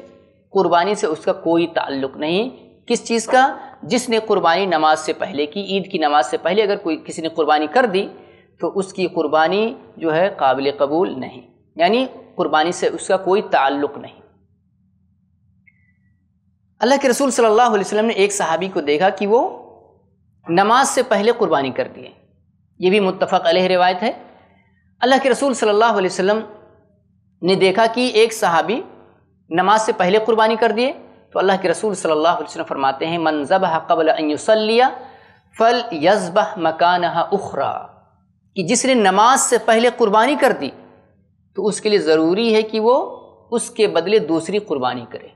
कुर्बानी से उसका कोई ताल्लुक नहीं किस चीज़ का जिसने कुर्बानी नमाज से पहले की ईद की नमाज से पहले अगर कोई किसी ने कुर्बानी कर दी तो उसकी कुर्बानी जो है काबिल कबूल नहीं यानी कुर्बानी से उसका कोई ताल्लुक नहीं अल्लाह के रसूल सल्लल्लाहु अलैहि वसल्लम ने एक सहाबी को देखा कि वो नमाज से पहले कुर्बानी कर दिए ये भी मुतफ़ अलह रिवायत है अल्लाह के रसूल सल्लल्लाहु अलैहि वसल्लम ने देखा कि एक सहाबी नमाज से पहले कुर्बानी कर दिए तो अल्लाह के रसूल सल्लल्लाहु अलैहि वसल्लम फरमाते हैं मनजब कबल अनसलिया फल यजबह मकान उखरा कि जिसने नमाज से पहले कुर्बानी कर दी तो उसके लिए ज़रूरी है कि वो उसके बदले दूसरी कुर्बानी करे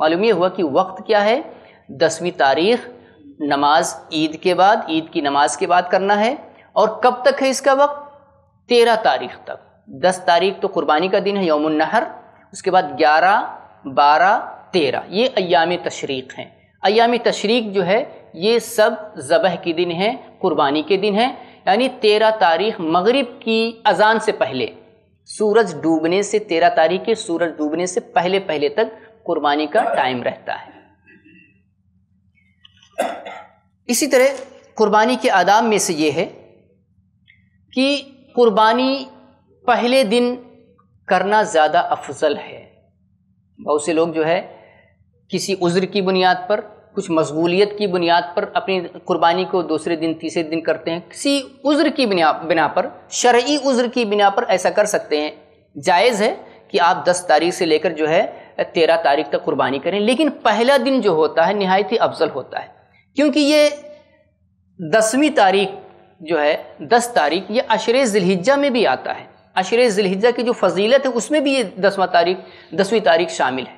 मालूम यह हुआ कि वक्त क्या है दसवीं तारीख नमाज ईद के बाद ईद की नमाज के बाद करना है और कब तक है इसका वक्त तेरह तारीख तक दस तारीख तो कुर्बानी का दिन है यौमुल नहर उसके बाद ग्यारह बारह तेरह ये अयाम तशरीक़ हैं अयाम तशरीक़ जो है ये सब ज़बह के दिन हैं कुर्बानी के दिन हैं यानी तेरह तारीख मगरिब की अजान से पहले सूरज डूबने से तेरह तारीख के सूरज डूबने से पहले पहले तक कुर्बानी का टाइम रहता है इसी तरह कुर्बानी के आदाब में से ये है कि कुर्बानी पहले दिन करना ज़्यादा अफजल है बहुत से लोग जो है किसी उज़्र की बुनियाद पर कुछ मशगूलियत की बुनियाद पर अपनी कुर्बानी को दूसरे दिन तीसरे दिन करते हैं किसी उज़्र की बिना बिना पर शर्य उज़्र की बिना पर ऐसा कर सकते हैं जायज़ है कि आप दस तारीख से लेकर जो है तेरह तारीख तक कुर्बानी करें लेकिन पहला दिन जो होता है नहायत ही अफजल होता है क्योंकि ये दसवीं तारीख जो है दस तारीख ये अशर जिलहिजा में भी आता है अशर ज़िलहिजा की जो फजीलत है उसमें भी ये दसवा तारीख दसवीं तारीख शामिल है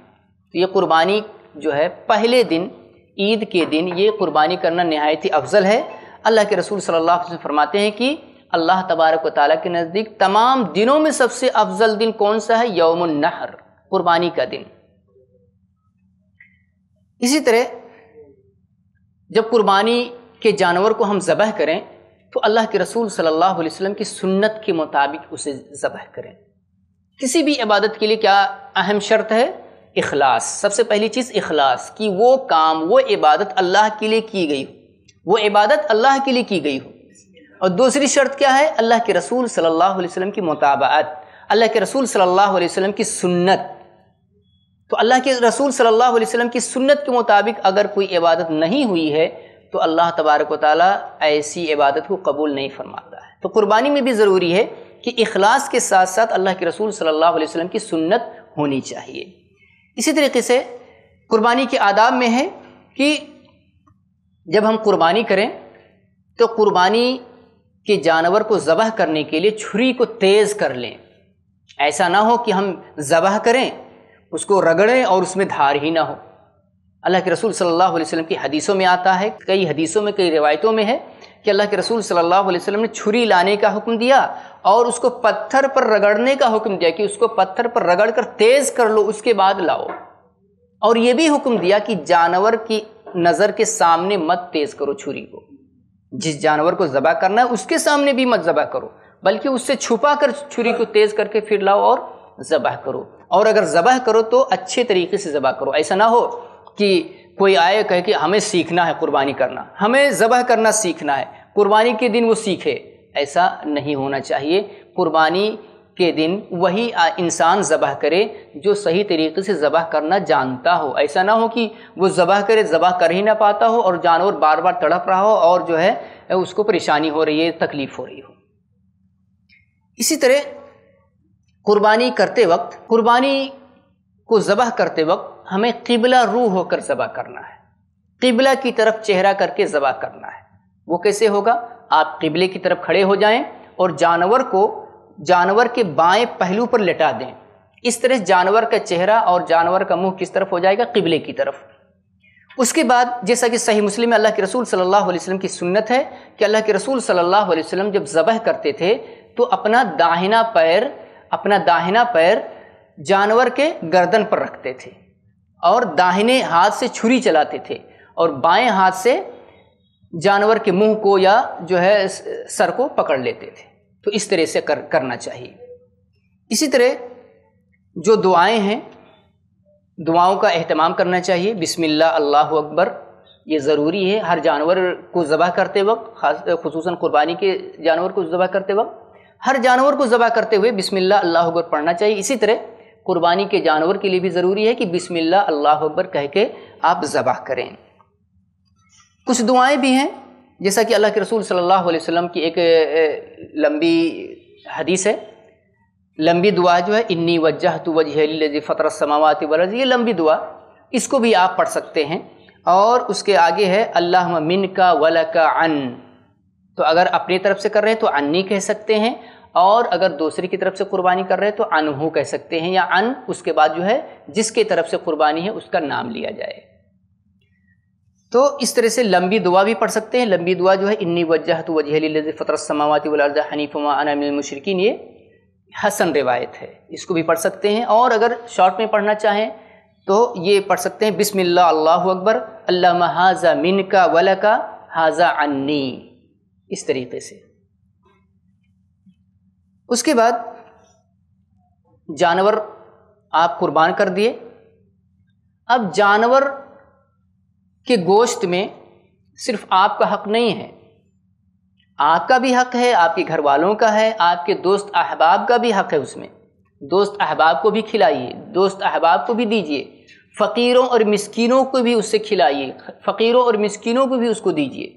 तो ये कुर्बानी जो है पहले दिन ईद के दिन ये कुर्बानी करना नहायत ही अफजल है अल्लाह के रसूल सल्ला फरमाते हैं कि अल्लाह तबारक व ताली के नज़दीक तमाम दिनों में सबसे अफजल दिन कौन सा है यौम नहर कुर्बानी का दिन इसी तरह जब कुर्बानी के जानवर को हम ज़बह करें तो अल्लाह के रसूल सल्लल्लाहु अलैहि वसल्लम की सुन्नत के मुताबिक उसे ज़बह करें किसी भी इबादत के लिए क्या अहम शर्त है इखलास सबसे पहली चीज़ इखलास कि वो काम वो इबादत अल्लाह के लिए की गई हो वो इबादत अल्लाह के लिए की गई हो और दूसरी शर्त क्या है अल्लाह के रसूल सल्लल्लाहु अलैहि वसल्लम की मुताबात अल्लाह के रसूल सल्लल्लाहु अलैहि वसल्लम की सुन्नत तो अल्लाह के रसूल सल्लल्लाहु अलैहि वसल्लम की सुन्नत के मुताबिक अगर कोई इबादत नहीं हुई है तो अल्लाह तबारक ताली ऐसी इबादत को कबूल नहीं फरमाता है तो क़ुरबानी में भी ज़रूरी है कि अखलास के साथ साथ अल्लाह के रसूल सल्ला वसम की सुन्नत होनी चाहिए इसी तरीके से कुर्बानी के आदाब में है कि जब हम कुर्बानी करें तो कुर्बानी के जानवर को ज़बह करने के लिए छुरी को तेज़ कर लें ऐसा ना हो कि हम ज़बह करें उसको रगड़ें और उसमें धार ही ना हो अल्लाह के रसूल सल्लल्लाहु अलैहि वसल्लम की हदीसों में आता है कई हदीसों में कई रिवायतों में है कि अल्लाह के रसूल सल्लल्लाहु अलैहि वसल्लम ने छुरी लाने का हुक्म दिया और उसको पत्थर पर रगड़ने का हुक्म दिया कि उसको पत्थर पर रगड़ कर तेज़ कर लो उसके बाद लाओ और ये भी हुक्म दिया कि जानवर की नज़र के सामने मत तेज़ करो छुरी को जिस जानवर को ज़बा करना है उसके सामने भी मत ज़बा करो बल्कि उससे छुपा कर छुरी को तेज़ करके फिर लाओ और ज़बह करो और अगर ज़बह करो तो अच्छे तरीके से ज़बह करो ऐसा ना हो कि कोई आए कहे कि हमें सीखना है कुर्बानी करना हमें ज़बह करना सीखना है कुर्बानी के दिन वो सीखे ऐसा नहीं होना चाहिए कुर्बानी के दिन वही इंसान ज़बह करे जो सही तरीके से ज़बह करना जानता हो ऐसा ना हो कि वो ज़बह करे ज़बह कर ही ना पाता हो और जानवर बार बार तड़प रहा हो और जो है उसको परेशानी हो रही है तकलीफ़ हो रही हो इसी तरह कुर्बानी करते वक्त कुर्बानी को ज़बह करते वक्त हमें किबला रू होकर जबा करना है किबला की तरफ चेहरा करके जबा करना है वो कैसे होगा आप किबले की तरफ खड़े हो जाएं और जानवर को जानवर के बाएं पहलू पर लेटा दें इस तरह जानवर का चेहरा और जानवर का मुंह किस तरफ हो जाएगा किबले की तरफ उसके बाद जैसा कि सही मुस्लिम अल्लाह के रसूल सल्लल्लाहु अलैहि वसल्लम की सुन्नत है कि अल्लाह के रसूल सल्लल्लाहु अलैहि वसल्लम जब ज़बह करते थे तो अपना दाहिना पैर अपना दाहिना पैर जानवर के गर्दन पर रखते थे और दाहिने हाथ से छुरी चलाते थे और बाएं हाथ से जानवर के मुंह को या जो है सर को पकड़ लेते थे तो इस तरह से कर करना चाहिए इसी तरह जो दुआएं हैं दुआओं का अहतमाम करना चाहिए बिस्मिल्लाह अल्लाह अकबर ये ज़रूरी है हर जानवर को ज़बह करते वक्त खसूस कुर्बानी के जानवर को ज़बह करते वक्त हर जानवर को ज़बह करते हुए बिसमिल्ला अल्लाह अकबर पढ़ना चाहिए इसी तरह कुर्बानी के जानवर के लिए भी ज़रूरी है कि बिसमिल्ला अल्लाह अकबर कह के आप ज़बह करें कुछ दुआएं भी हैं जैसा कि अल्लाह के रसूल सल्लल्लाहु अलैहि वसल्लम की एक लंबी हदीस है लंबी दुआ जो है इन्नी वजह तो वजह फ़तर समावत वरज ये लंबी दुआ इसको भी आप पढ़ सकते हैं और उसके आगे है अल्लाह मिन का वल का अन तो अगर अपनी तरफ से कर रहे हैं तो अन्नी कह सकते हैं और अगर दूसरे की तरफ से कुर्बानी कर रहे हैं तो अनहु कह सकते हैं या अन उसके बाद जो है जिसके तरफ से कुर्बानी है उसका नाम लिया जाए तो इस तरह से लंबी दुआ भी पढ़ सकते हैं लंबी दुआ जो है इन्नी वजह तो वजह फ़तरसमावती वलर्जा ये हसन रिवायत है इसको भी पढ़ सकते हैं और अगर शॉर्ट में पढ़ना चाहें तो ये पढ़ सकते हैं बिसमिल्ला अल्लाह अकबर अल्लाह हाजा मिन का वल का हाजा अन्नी इस तरीके से उसके बाद जानवर आप कुर्बान कर दिए अब जानवर के गोश्त में सिर्फ आपका हक नहीं है आपका भी हक है आपके घर वालों का है आपके दोस्त अहबाब का भी हक है उसमें दोस्त अहबाब को भी खिलाइए दोस्त अहबाब को भी दीजिए फ़कीरों और मिसकीनों को भी उससे खिलाइए फ़कीरों और मिसकीनों को भी उसको दीजिए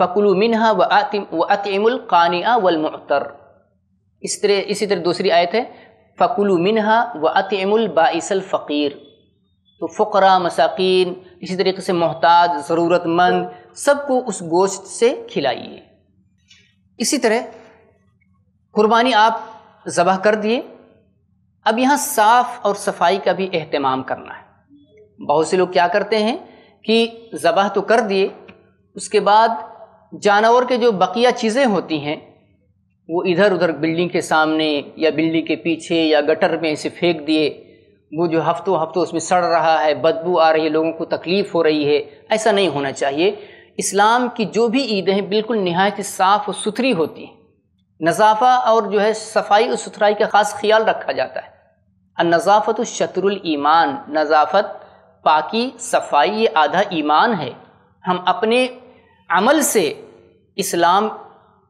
फ़कुल मिनहा व आतिम व अतिमुल कानिया वलमतर इस तरह इसी तरह दूसरी आयत है फ़कुलु मिनहा व अतमुल बाइसल फ़कीर तो फ़ुकरा मसाकिन इसी तरीके से मोहताज ज़रूरतमंद सबको उस गोश्त से खिलाइए इसी तरह कुर्बानी आप ज़बह कर दिए अब यहाँ साफ़ और सफाई का भी अहतमाम करना है बहुत से लोग क्या करते हैं कि ज़बह तो कर दिए उसके बाद जानवर के जो बकिया चीज़ें होती हैं वो इधर उधर बिल्डिंग के सामने या बिल्डिंग के पीछे या गटर में इसे फेंक दिए वो जो हफ्तों हफ्तों उसमें सड़ रहा है बदबू आ रही है लोगों को तकलीफ़ हो रही है ऐसा नहीं होना चाहिए इस्लाम की जो भी ईदें हैं बिल्कुल नहायत साफ़ और सुथरी होती हैं नज़ाफ़ा और जो है सफाई और सुथराई का ख़ास ख्याल रखा जाता है नज़ाफ़त शत्रुल ईमान नज़ाफ़त पाकी सफाई ये आधा ईमान है हम अपने अमल से इस्लाम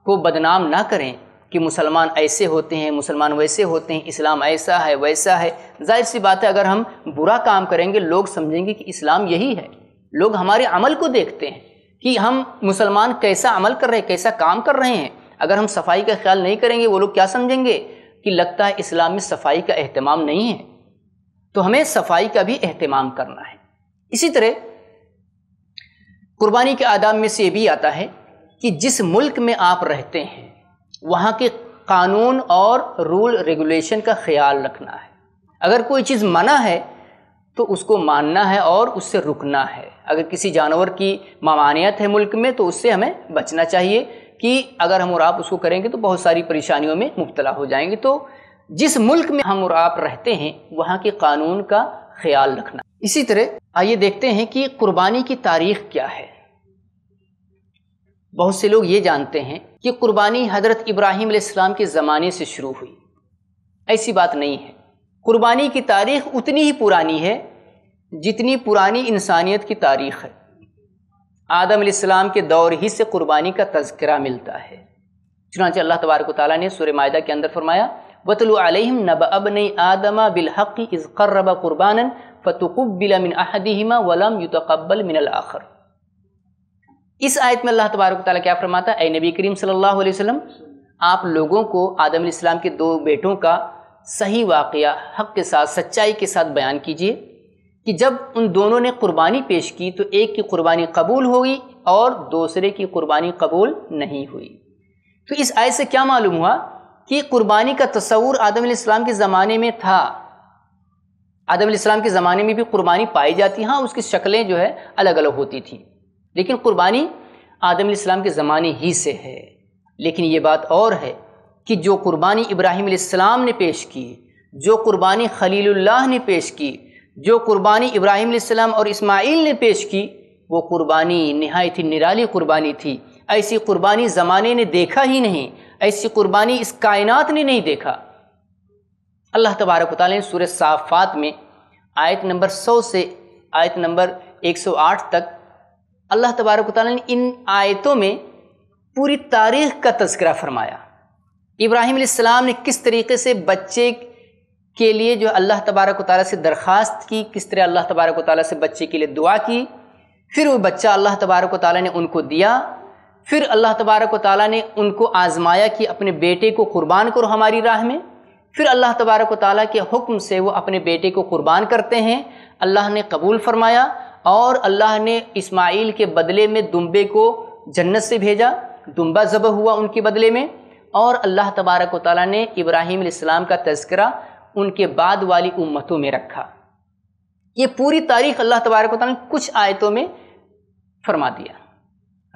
को बदनाम ना करें कि मुसलमान ऐसे होते हैं मुसलमान वैसे होते हैं इस्लाम ऐसा है वैसा है जाहिर सी बात है अगर हम बुरा काम करेंगे लोग समझेंगे कि इस्लाम यही है लोग हमारे अमल को देखते हैं कि हम मुसलमान कैसा अमल कर रहे हैं कैसा काम कर रहे हैं अगर हम सफाई का ख्याल नहीं करेंगे वो लोग क्या समझेंगे कि लगता है इस्लाम में सफाई का अहतमाम नहीं है तो हमें सफाई का भी अहतमाम करना है इसी तरह कुर्बानी के आदाब में से ये भी आता है कि जिस मुल्क में आप रहते हैं वहाँ के कानून और रूल रेगुलेशन का ख्याल रखना है अगर कोई चीज़ मना है तो उसको मानना है और उससे रुकना है अगर किसी जानवर की ममानियत है मुल्क में तो उससे हमें बचना चाहिए कि अगर हम और आप उसको करेंगे तो बहुत सारी परेशानियों में मुबतला हो जाएंगे तो जिस मुल्क में हम और आप रहते हैं वहाँ के कानून का ख्याल रखना इसी तरह आइए देखते हैं कि कुर्बानी की तारीख क्या है बहुत से लोग ये जानते हैं कि कुर्बानी हज़रत इब्राहिम आसमाम के ज़माने से शुरू हुई ऐसी बात नहीं है कुर्बानी की तारीख उतनी ही पुरानी है जितनी पुरानी इंसानियत की तारीख है आदम आसमाम के दौर ही से कुर्बानी का तस्करा मिलता है चुनाच अल्लाह तबारक ताली ने सुर माहा के अंदर फरमाया वतलु अलैहिम अब अबन आदमा बिलहक़ इज़ कर्रबा कुर्बान फ़तुक़बिल मिन अहदिमा वलम युतकबल मिनल आखर इस आयत में अल्लाह तबारक ताली क्या फरमाता ए नबी करीम सल्लल्लाहु अलैहि वसल्लम आप लोगों को आदम इस्लाम के दो बेटों का सही वाकया हक़ के साथ सच्चाई के साथ बयान कीजिए कि जब उन दोनों ने कुर्बानी पेश की तो एक की कुर्बानी कबूल हुई और दूसरे की कुर्बानी कबूल नहीं हुई तो इस आयत से क्या मालूम हुआ कि कुर्बानी का तस्वूर आदम के ज़माने में था आदम के ज़माने में भी कुर्बानी पाई जाती हाँ उसकी शक्लें जो है अलग अलग होती थी लेकिन कुर्बानी आदम इस्लाम के ज़माने ही से है लेकिन ये बात और है कि जो कुर्बानी इब्राहिम इस्लाम ने पेश की जो कुर्बानी खलील ने पेश की जो कुर्बानी इब्राहिम इस्लाम और इस्माइल ने पेश की वो कुर्बानी नहायत ही निराली कुर्बानी थी ऐसी कुर्बानी ज़माने ने देखा ही नहीं ऐसी कुर्बानी इस कायनत ने नहीं देखा अल्लाह तबारक ताली ने सूर्य साफ़ात में आयत नंबर सौ से आयत नंबर एक सौ आठ तक अल्लाह तबारक ताली ने इन आयतों में पूरी तारीख का तस्करा फरमाया इब्राहिम ने किस तरीके से बच्चे के लिए जो अल्लाह तबारक ताली से दरख्वास्त की किस तरह अल्लाह तबारक वाली से बच्चे के लिए दुआ की फिर वो बच्चा अल्लाह तबारक ताली ने उनको दिया फिर अल्लाह तबारक ताली ने उनको आजमाया कि अपने बेटे को कुर्बान करो हमारी राह में फिर अल्लाह तबारक ताली के हुक्म से वो अपने बेटे को कुर्बान करते हैं अल्लाह ने कबूल फरमाया और अल्लाह ने इस्माइल के बदले में दुम्बे को जन्नत से भेजा दुम्बा जब हुआ उनके बदले में और अल्लाह तबारक वाली ने इब्राहिम इस्लाम का तस्करा उनके बाद वाली उम्मतों में रखा ये पूरी तारीख अल्लाह तबारक ने कुछ आयतों में फरमा दिया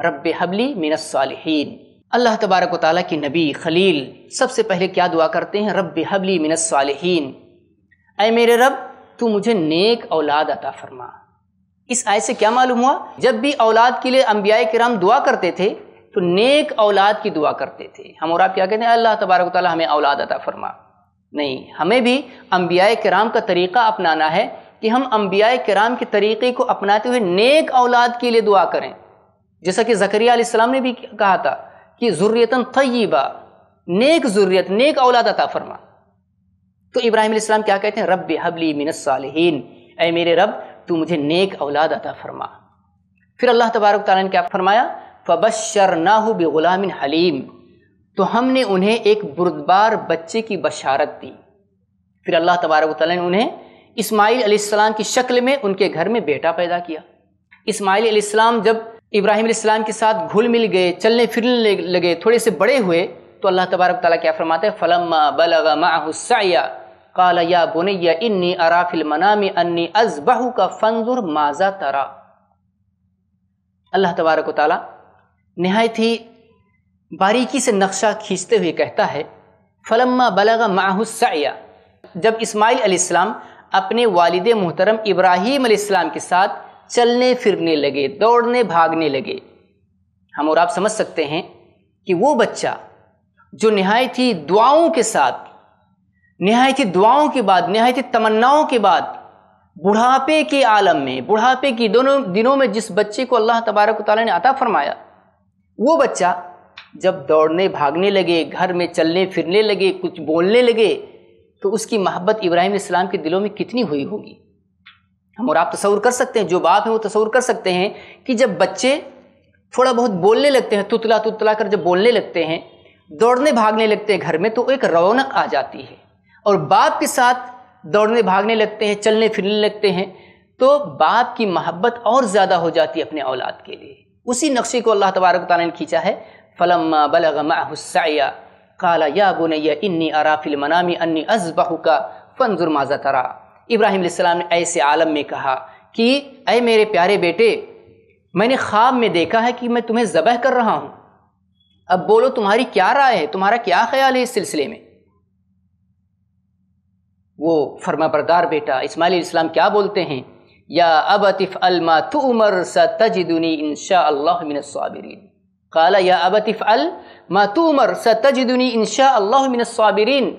रब हबली मिनसालहीन अल्लाह तबारक वाली के नबी खलील सबसे पहले क्या दुआ करते हैं रब हबली मिनसालहीन अय मेरे रब तू मुझे नेक औलाद अता फरमा इस आय से क्या मालूम हुआ जब भी औलाद के लिए अम्बिया कराम दुआ करते थे तो नेक औलाद की दुआ करते थे हम और आप क्या कहते हैं अल्लाह तबारक ताली हमें औलाद अदा फरमा नहीं हमें भी अम्बिया कराम का तरीक़ा अपनाना है कि हम अम्बिया कराम के तरीक़े को अपनाते हुए नेक औलाद के लिए दुआ करें जैसा कि जकरिया ने भी कहा था कि ज़ुर्रता तयबा नेक ज़ुर्रत नेक औलाद अता फरमा तो इब्राहिम क्या कहते हैं रब हबली मिनसालहीन ए मेरे रब तू मुझे नेक औलाद अता फरमा फिर अल्लाह तबारक ताली ने क्या फरमाया फ़बशर ना नाहू बेग़ुलामिन हलीम तो हमने उन्हें एक बुरदबार बच्चे की बशारत दी फिर अल्लाह तबारक ताली ने उन्हें इसमाइल सलाम की शक्ल में उनके घर में बेटा पैदा किया इसमाइल सलाम जब इब्राहिम सलाम के साथ घुल मिल गए चलने फिरने लगे थोड़े से बड़े हुए तो अल्लाह तबारक ताली क्या फरमाते फ़लम बलग माहसाया काला या बुनैया इन्नी अराफिल मनामी अन्नी अजबहू का फंजुर माजा तरा अल्लाह तबारक ताली नहायत ही बारीकी से नक्शा खींचते हुए कहता है फलम्मा बलगा माहुसया जब इस्माईल इस्लाम अपने वालिद मोहतरम इब्राहिम इस्लाम के साथ चलने फिरने लगे दौड़ने भागने लगे हम और आप समझ सकते हैं कि वो बच्चा जो नहायत ही दुआओं के साथ नहायती दुआओं के बाद नहायती तमन्नाओं के बाद बुढ़ापे के आलम में बुढ़ापे की दोनों दिनों में जिस बच्चे को अल्लाह तबारक ताली ने अता फरमाया वो बच्चा जब दौड़ने भागने लगे घर में चलने फिरने लगे कुछ बोलने लगे तो उसकी मोहब्बत इब्राहिम इस्लाम के दिलों में कितनी हुई होगी हम और आप तस्वूर कर सकते हैं जो बाप हैं वो तस्वूर कर सकते हैं कि जब बच्चे थोड़ा बहुत बोलने लगते हैं तुतला तुतला कर जब बोलने लगते हैं दौड़ने भागने लगते हैं घर में तो एक रौनक आ जाती है और बाप के साथ दौड़ने भागने लगते हैं चलने फिरने लगते हैं तो बाप की मोहब्बत और ज़्यादा हो जाती है अपने औलाद के लिए उसी नक्शे को अल्लाह तबारक ने खींचा है फ़लम बलगमाया काला या बुनैया इन्नी अराफिल मनामी अन्नी अजबह का फन जुर्माजा तरा इब्राहिम ने ऐसे आलम में कहा कि अय मेरे प्यारे बेटे मैंने ख्वाब में देखा है कि मैं तुम्हें ज़बह कर रहा हूँ अब बोलो तुम्हारी क्या राय है तुम्हारा क्या ख्याल है इस सिलसिले में वो फर्मा बरदार बेटा इस्माइल इस्लाम क्या बोलते हैं या अब अतिफ़ अलमा तो उमर स इनशा इन शाहबरीन काला या अब अतिफ़ अल मा तो उमर स इनशा इन शाहबरीन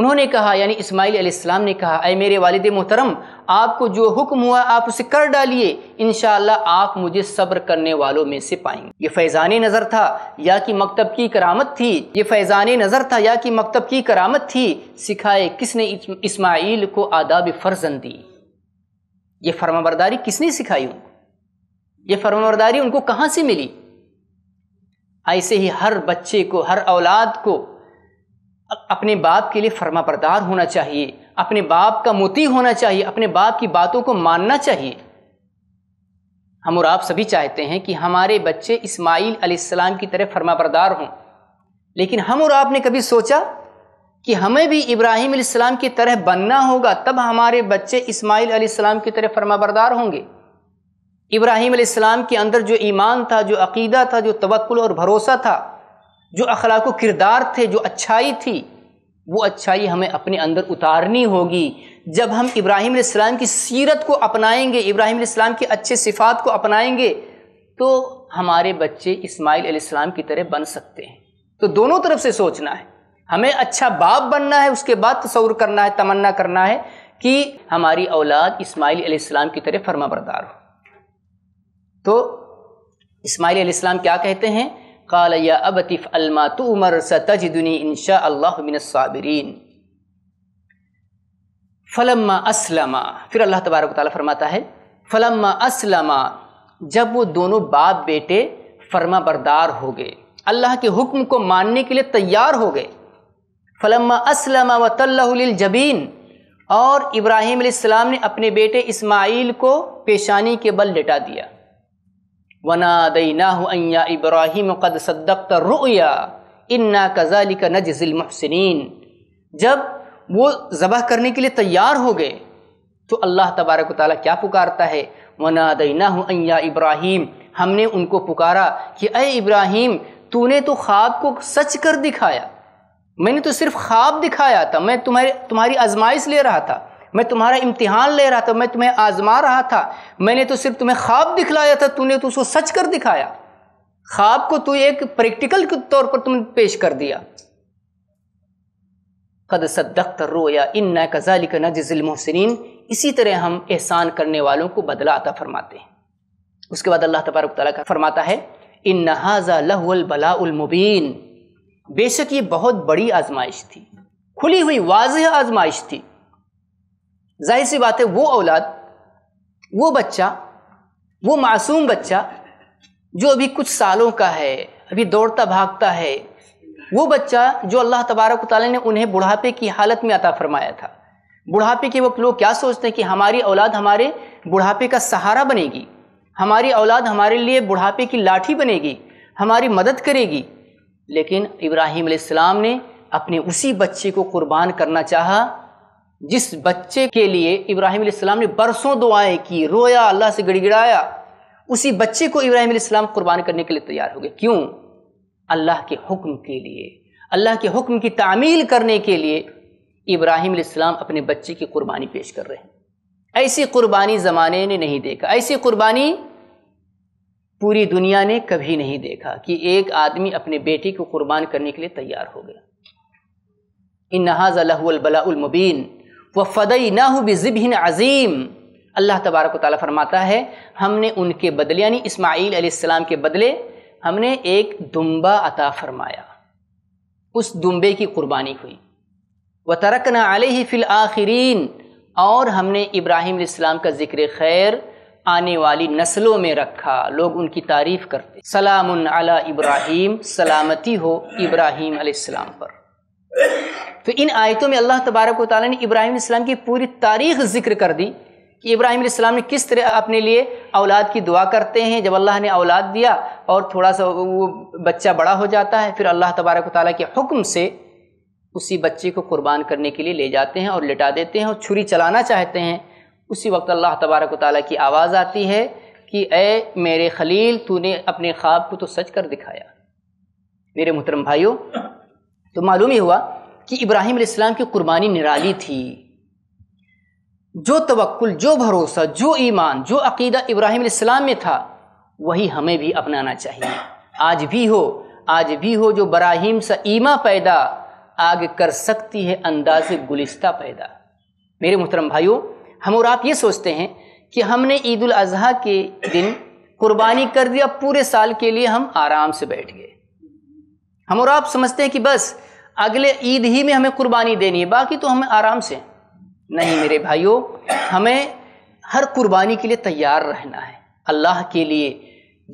उन्होंने कहा यानी इस्माईल अलैहिस्सलाम ने कहा अय मेरे वालद मोहतरम आपको जो हुक्म हुआ आप उसे कर डालिए इन आप मुझे सब्र करने वालों में से पाएंगे ये फैज़ान नज़र था या कि मकतब की करामत थी ये फैज़ान नज़र था या कि मकतब की करामत थी सिखाए किसने इसमाइल को आदाब फ़र्जन दी ये फर्माबरदारी किसने सिखाई उनको ये फर्माबरदारी उनको कहाँ से मिली ऐसे ही हर बच्चे को हर औलाद को अपने बाप के लिए फर्माबरदार बरदार होना चाहिए अपने बाप का मोती होना चाहिए अपने बाप की बातों को मानना चाहिए हम और आप सभी चाहते हैं कि हमारे बच्चे इस्माइल अलैहिस्सलाम की तरह फर्मा बरदार हों लेकिन हम और आपने कभी सोचा कि हमें भी इब्राहिम अलैहिस्सलाम की तरह बनना होगा तब हमारे बच्चे इस्माइल अलैहिस्सलाम की तरह फर्मा बरदार होंगे इब्राहिम अलैहिस्सलाम के अंदर जो ईमान था जो अकीदा था जो तवक्ल और भरोसा था जो अखलाक किरदार थे जो अच्छाई थी वो अच्छाई हमें अपने अंदर उतारनी होगी जब हम इब्राहिम इस्लाम की सीरत को अपनाएंगे इब्राहिम इस्लाम के अच्छे सिफात को अपनाएंगे तो हमारे बच्चे इस्माइल इस्लाम की तरह बन सकते हैं तो दोनों तरफ से सोचना है हमें अच्छा बाप बनना है उसके बाद तस्वर करना है तमन्ना करना है कि हमारी औलाद इस्माइल इस्लाम की तरह फर्मा बरदार हो तो इस्माइल इस्लाम क्या कहते हैं काल या अबतिफ़ अलमा तो उमर सतजदनी इनशा अल्लाबिन फ़लम्मा असलमा फिर अल्लाह तबारक ताली फरमाता है फ़लम्मा असलमा जब वो दोनों बाप बेटे फर्मा बरदार हो गए अल्लाह के हुक्म को मानने के लिए तैयार हो गए फ़लम्मा असलमा वतल्लाजबीन और इब्राहिम ने अपने बेटे इस्माइल को पेशानी के बल लेटा दिया वना इब्राहिम कद सद्दक रुया इन्ना कजाली का नजिल महसिन जब वो ज़बह करने के लिए तैयार हो गए तो अल्लाह तबारक ताली क्या पुकारता है वना दईना अया इब्राहिम हमने उनको पुकारा कि अय इब्राहिम तूने तो ख्वाब को सच कर दिखाया मैंने तो सिर्फ ख्वाब दिखाया था मैं तुम्हारे तुम्हारी आजमाइश ले रहा था मैं तुम्हारा इम्तिहान ले रहा था मैं तुम्हें आजमा रहा था मैंने तो सिर्फ तुम्हें ख्वाब दिखलाया था तूने तो उसको सच कर दिखाया ख्वाब को तू एक प्रैक्टिकल के तौर पर तुमने पेश कर दिया कद सदक्त रोया इन न न का मोहसिन इसी तरह हम एहसान करने वालों को बदला आता फरमाते हैं उसके बाद अल्लाह तबारक तला का फरमाता है इन नहाजा लहुलबलामुबीन बेशक ये बहुत बड़ी आजमाइश थी खुली हुई वाज आजमाइश थी जाहिर सी बात है वो औलाद वो बच्चा वो मासूम बच्चा जो अभी कुछ सालों का है अभी दौड़ता भागता है वो बच्चा जो अल्लाह तबारक ताली ने उन्हें बुढ़ापे की हालत में अता फरमाया था बुढ़ापे के वक्त लोग क्या सोचते हैं कि हमारी औलाद हमारे बुढ़ापे का सहारा बनेगी हमारी औलाद हमारे लिए बुढ़ापे की लाठी बनेगी हमारी मदद करेगी लेकिन इब्राहिम ने अपने उसी बच्चे को कुर्बान करना चाहा जिस बच्चे के लिए इब्राहिम इस्लाम ने बरसों दुआएं की रोया अल्लाह से गिड़गिड़ाया उसी बच्चे को इब्राहिम इस्लाम कुर्बान करने के लिए तैयार हो गए क्यों अल्लाह के हुक्म के लिए अल्लाह के हुक्म की तामील करने के लिए इब्राहिम इस्लाम अपने बच्चे की कुर्बानी पेश कर रहे हैं ऐसी कुर्बानी ज़माने ने नहीं देखा ऐसी कुर्बानी पूरी दुनिया ने कभी नहीं देखा कि एक आदमी अपने बेटे को कुर्बान करने के लिए तैयार हो गया इन नहाज अलबलामबीन व फ़दई ना हो बिज़बिन अज़ीम अल्लाह तबारक ताली फरमाता है हमने उनके बदले यानी इस्माईल आसमाम के बदले हमने एक दुम्बा अता फरमाया उस दुम्बे की कुर्बानी हुई व तरक न आलही फ़िल आखरीन और हमने इब्राहिम का ज़िक्र खैर आने वाली नस्लों में रखा लोग उनकी तारीफ़ करते सलाम अला इब्राहिम सलामती हो इब्राहिम आसमाम पर तो इन आयतों में अल्लाह तबारक ताली ने इब्राहिम इस्लाम की पूरी तारीख जिक्र कर दी कि इब्राहिम इस्लाम ने किस तरह अपने लिए औलाद की दुआ करते हैं जब अल्लाह ने औलाद दिया और थोड़ा सा वो बच्चा बड़ा हो जाता है फिर अल्लाह तबारक ताली के हुक्म से उसी बच्चे को कुर्बान करने के लिए ले जाते हैं और लिटा देते हैं और छुरी चलाना चाहते हैं उसी वक्त अल्लाह तबारक ताली की आवाज़ आती है कि ए मेरे खलील तूने अपने ख्वाब को तो सच कर दिखाया मेरे मुहतरम भाइयों तो मालूम ये हुआ कि इब्राहिम इस्लाम की कुर्बानी निराली थी जो तवक्ल जो भरोसा जो ईमान जो अकीदा इब्राहिम इस्लाम में था वही हमें भी अपनाना चाहिए आज भी हो आज भी हो जो बराहिम सा ईमा पैदा आग कर सकती है अंदाज गुलिस्ता पैदा मेरे मोहतरम भाइयों हम और आप ये सोचते हैं कि हमने ईद अज़हा के दिन कुर्बानी कर दिया पूरे साल के लिए हम आराम से बैठ गए हम और आप समझते हैं कि बस अगले ईद ही में हमें कुर्बानी देनी है बाकी तो हमें आराम से नहीं मेरे भाइयों हमें हर कुर्बानी के लिए तैयार रहना है अल्लाह के लिए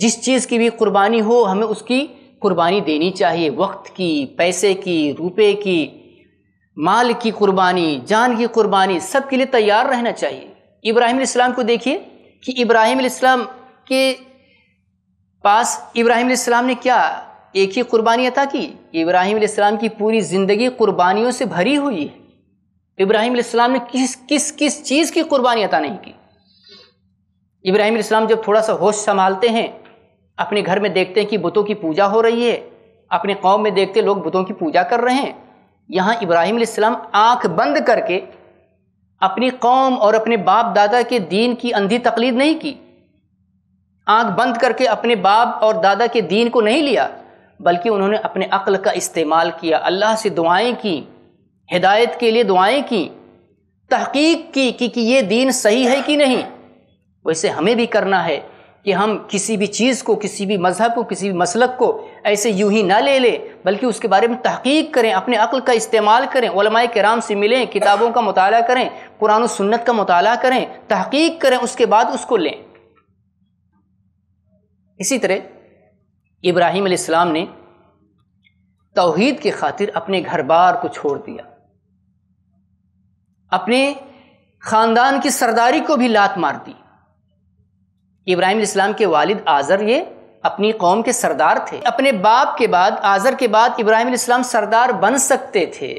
जिस चीज़ की भी कुर्बानी हो हमें उसकी कुर्बानी देनी चाहिए वक्त की पैसे की रुपए की माल की कुर्बानी जान की कुर्बानी सब के लिए तैयार रहना चाहिए इब्राहिम इस्लाम को देखिए कि इब्राहिम इस्लाम के पास इब्राहिम इस्लाम ने क्या एक ही कुर्बानी अता की इब्राहिम की पूरी ज़िंदगी कुर्बानियों से भरी हुई है इब्राहिम ने किस किस किस चीज़ की कुर्बानी अता नहीं की इब्राहिम जब थोड़ा सा होश संभालते हैं अपने घर में देखते हैं कि बुतों की पूजा हो रही है अपने कौम में देखते लोग बुतों की पूजा कर रहे हैं यहाँ इब्राहिम आँख बंद करके अपनी कौम और अपने बाप दादा के दीन की अंधी तकलीद नहीं की आंख बंद करके अपने बाप और दादा के दीन को नहीं लिया बल्कि उन्होंने अपने अक्ल का इस्तेमाल किया अल्लाह से दुआएं की हिदायत के लिए दुआएं की तहकीक की कि, कि ये दीन सही है कि नहीं वैसे हमें भी करना है कि हम किसी भी चीज़ को किसी भी मज़हब को किसी भी मसलक को ऐसे यूं ही ना ले लें बल्कि उसके बारे में तहकीक करें अपने अक्ल का इस्तेमाल करें के कराम से मिलें किताबों का मताल करें कुरान सुन्नत का मताल करें तहकीक करें उसके बाद उसको लें इसी तरह इब्राहिम अलैहिस्सलाम ने तौहीद की खातिर अपने घर बार को छोड़ दिया अपने ख़ानदान की सरदारी को भी लात मार दी इब्राहिम इस्लाम के वालिद आज़र ये अपनी कौम के सरदार थे अपने बाप के बाद आज़र के बाद इब्राहिम इस्लाम सरदार बन सकते थे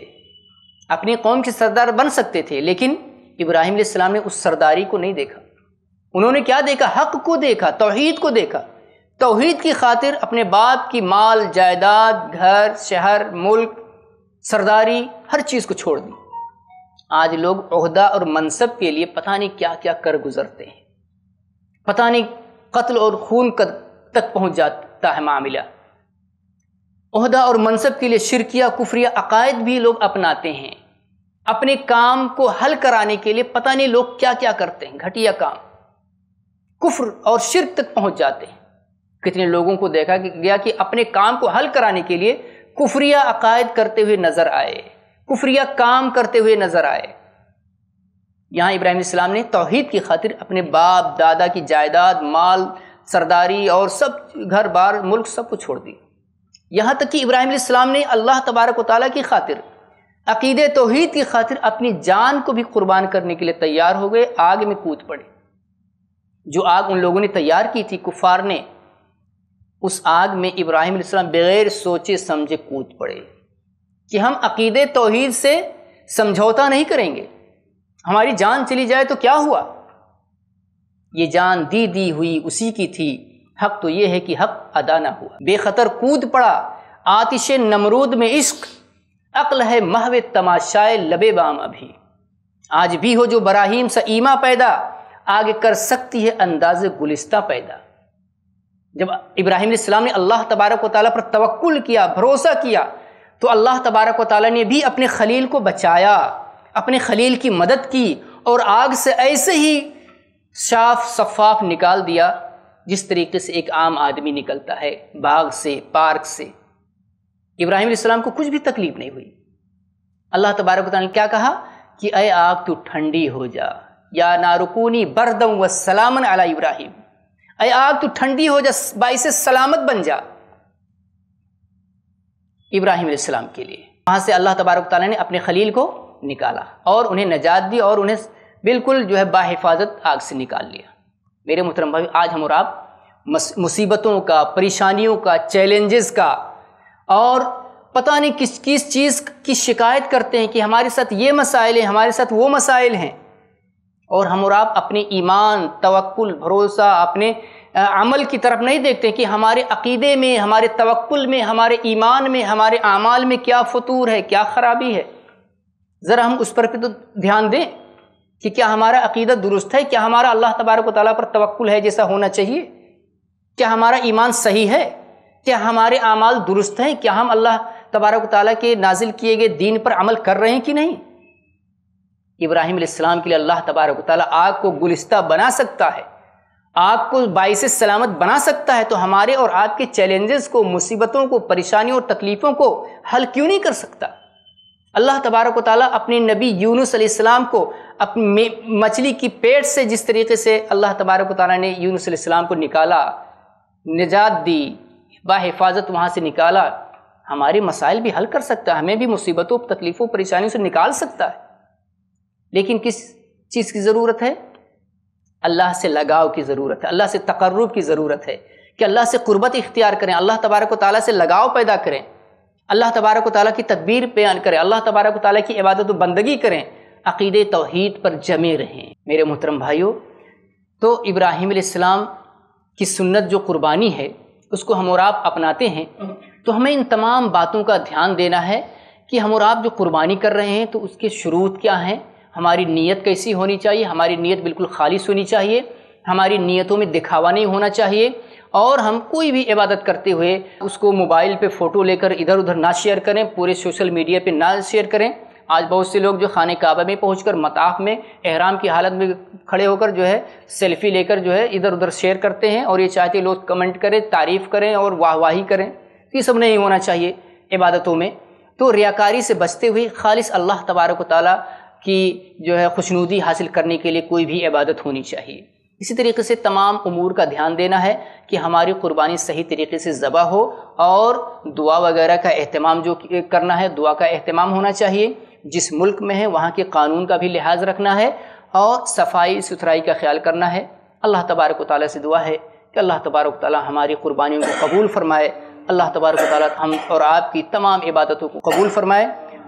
अपनी कौम के सरदार बन सकते थे लेकिन इब्राहिम इस्लाम ने उस सरदारी को नहीं देखा उन्होंने क्या देखा हक को देखा तोहहीद को देखा तोहद की खातिर अपने बाप की माल जायदाद घर शहर मुल्क सरदारी हर चीज़ को छोड़ दी आज लोग अहदा और मनसब के लिए पता नहीं क्या क्या कर गुजरते हैं पता नहीं कत्ल और खून कर तक पहुंच जाता है मामला अहदा और मनसब के लिए शिरकिया कुफरिया अकायद भी लोग अपनाते हैं अपने काम को हल कराने के लिए पता नहीं लोग क्या क्या करते हैं घटिया काम कुफ्र और शिरक तक पहुंच जाते हैं कितने लोगों को देखा गया कि अपने काम को हल कराने के लिए कुफरिया अकायद करते हुए नज़र आए कुफरिया काम करते हुए नज़र आए यहाँ इब्राहिम इस्लाम ने तोहहीद की खातिर अपने बाप दादा की जायदाद माल सरदारी और सब घर बार मुल्क सब कुछ छोड़ दी यहाँ तक कि इब्राहिम इस्लाम ने अल्लाह तबारक वाली की खातिर अकीद तोहहीद की खातिर अपनी जान को भी कुर्बान करने के लिए तैयार हो गए आग में कूद पड़े जो आग उन लोगों ने तैयार की थी कुफार ने उस आग में इब्राहिम बगैर सोचे समझे कूद पड़े कि हम अकीदे तोहद से समझौता नहीं करेंगे हमारी जान चली जाए तो क्या हुआ ये जान दी दी हुई उसी की थी हक तो ये है कि हक अदा ना हुआ बेखतर कूद पड़ा आतिश नमरूद में इश्क अक्ल है महव तमाशाए लबे बाम अभी आज भी हो जो बराहीम सईमा पैदा आगे कर सकती है अंदाज गुलिस्ता पैदा जब इब्राहिम इस्लाम ने अल्लाह तबारक वाली पर तवक्ल किया भरोसा किया तो अल्लाह तबारक वाली ने भी अपने खलील को बचाया अपने खलील की मदद की और आग से ऐसे ही साफ शफाफ निकाल दिया जिस तरीके से एक आम आदमी निकलता है बाग से पार्क से इब्राहिम इस्लाम को कुछ भी तकलीफ नहीं हुई अल्लाह तबारक ने क्या कहा कि अय आग तू तो ठंडी हो जा या नारुकूनी बरदम व सलामन अला इब्राहिम अरे आग तू ठंडी हो जा बाईस सलामत बन जा इब्राहिम सलाम के लिए वहाँ से अल्लाह तबारक ताला ने अपने खलील को निकाला और उन्हें नजात दी और उन्हें बिल्कुल जो है बाहिफाजत आग से निकाल लिया मेरे मुहतरम भाई आज हम और आप मुसीबतों का परेशानियों का चैलेंजेस का और पता नहीं किस किस चीज़ की शिकायत करते हैं कि हमारे साथ ये मसाइल हैं हमारे साथ वो मसाइल हैं और हम और आप अपने ईमान तवक्ल भरोसा अपने अमल की तरफ नहीं देखते कि हमारे अकीदे में हमारे तवक्ल में हमारे ईमान में हमारे अमाल में क्या फतूर है क्या ख़राबी है ज़रा हम उस पर भी तो ध्यान दें कि क्या हमारा अकीदा दुरुस्त है क्या हमारा अल्लाह तबारक ताली पर तवक्ल है जैसा होना चाहिए क्या हमारा ईमान सही है क्या हमारे अमाल दुरुस्त हैं क्या हम अल्लाह तबारक ताली के नाजिल किए गए दीन पर अमल कर रहे हैं कि नहीं इब्राहिम इस्लाम के लिए अल्लाह तबारक ताली आग को गुलिस्ता बना सकता है आग को बाईस सलामत बना सकता है तो हमारे और आपके चैलेंजेस को मुसीबतों को परेशानियों और तकलीफ़ों को हल क्यों नहीं कर सकता अल्लाह तबारक ताली अपने नबी यूनुस अलैहिस्सलाम को अपने मछली की पेट से जिस तरीके से अल्लाह तबारक ताली ने यूनुस अलैहिस्सलाम को निकाला निजात दी बाहिफाजत वहाँ से निकाला हमारे मसाइल भी हल कर सकता है हमें भी मुसीबतों तकलीफ़ों परेशानियों से निकाल सकता है लेकिन किस चीज़ की ज़रूरत है अल्लाह से लगाव की ज़रूरत है अल्लाह से तकर्रब की ज़रूरत है कि अल्लाह से कुर्बत इख्तियार करें अल्लाह तबारक ताली से लगाव पैदा करें अल्लाह तबारक ताली की तदबीर बयान करें अल्लाह तबारक ताली की इबादत बंदगी करें अकीद तोहद पर जमे रहें मेरे मोहतरम भाइयों तो इब्राहिम की सुन्नत जो कुर्बानी है उसको हम और आप अपनाते हैं तो हमें इन तमाम बातों का ध्यान देना है कि हम और आप जो कुर्बानी कर रहे हैं तो उसके शुरूत क्या हैं हमारी नीयत कैसी होनी चाहिए हमारी नीयत बिल्कुल खालिश होनी चाहिए हमारी नीयतों में दिखावा नहीं होना चाहिए और हम कोई भी इबादत करते हुए उसको मोबाइल पे फ़ोटो लेकर इधर उधर ना शेयर करें पूरे सोशल मीडिया पे ना शेयर करें आज बहुत से लोग जो खाने काबा में पहुँच कर मताफ में एहराम की हालत में खड़े होकर जो है सेल्फ़ी लेकर जो है इधर उधर शेयर करते हैं और ये चाहते लोग कमेंट करें तारीफ़ करें और वाहवाही करें तो ये सब नहीं होना चाहिए इबादतों में तो रियाकारी से बचते हुए खालिश अल्लाह तबारक ताली की जो है खुशनूदी हासिल करने के लिए कोई भी इबादत होनी चाहिए इसी तरीके से तमाम अमूर का ध्यान देना है कि हमारी कुर्बानी सही तरीके से ज़बह हो और दुआ वगैरह का अहतमाम जो करना है दुआ का अहतमाम होना चाहिए जिस मुल्क में है वहाँ के कानून का भी लिहाज रखना है और सफाई सुथराई का ख्याल करना है अल्लाह तबारक ताली से दुआ है कि अल्लाह तबारक ताली हमारी कुर्बानियों को कबूल फ़रमाए अल्लाह तबारक ताली हम और आपकी तमाम इबादतों को कबूल फ़रमाए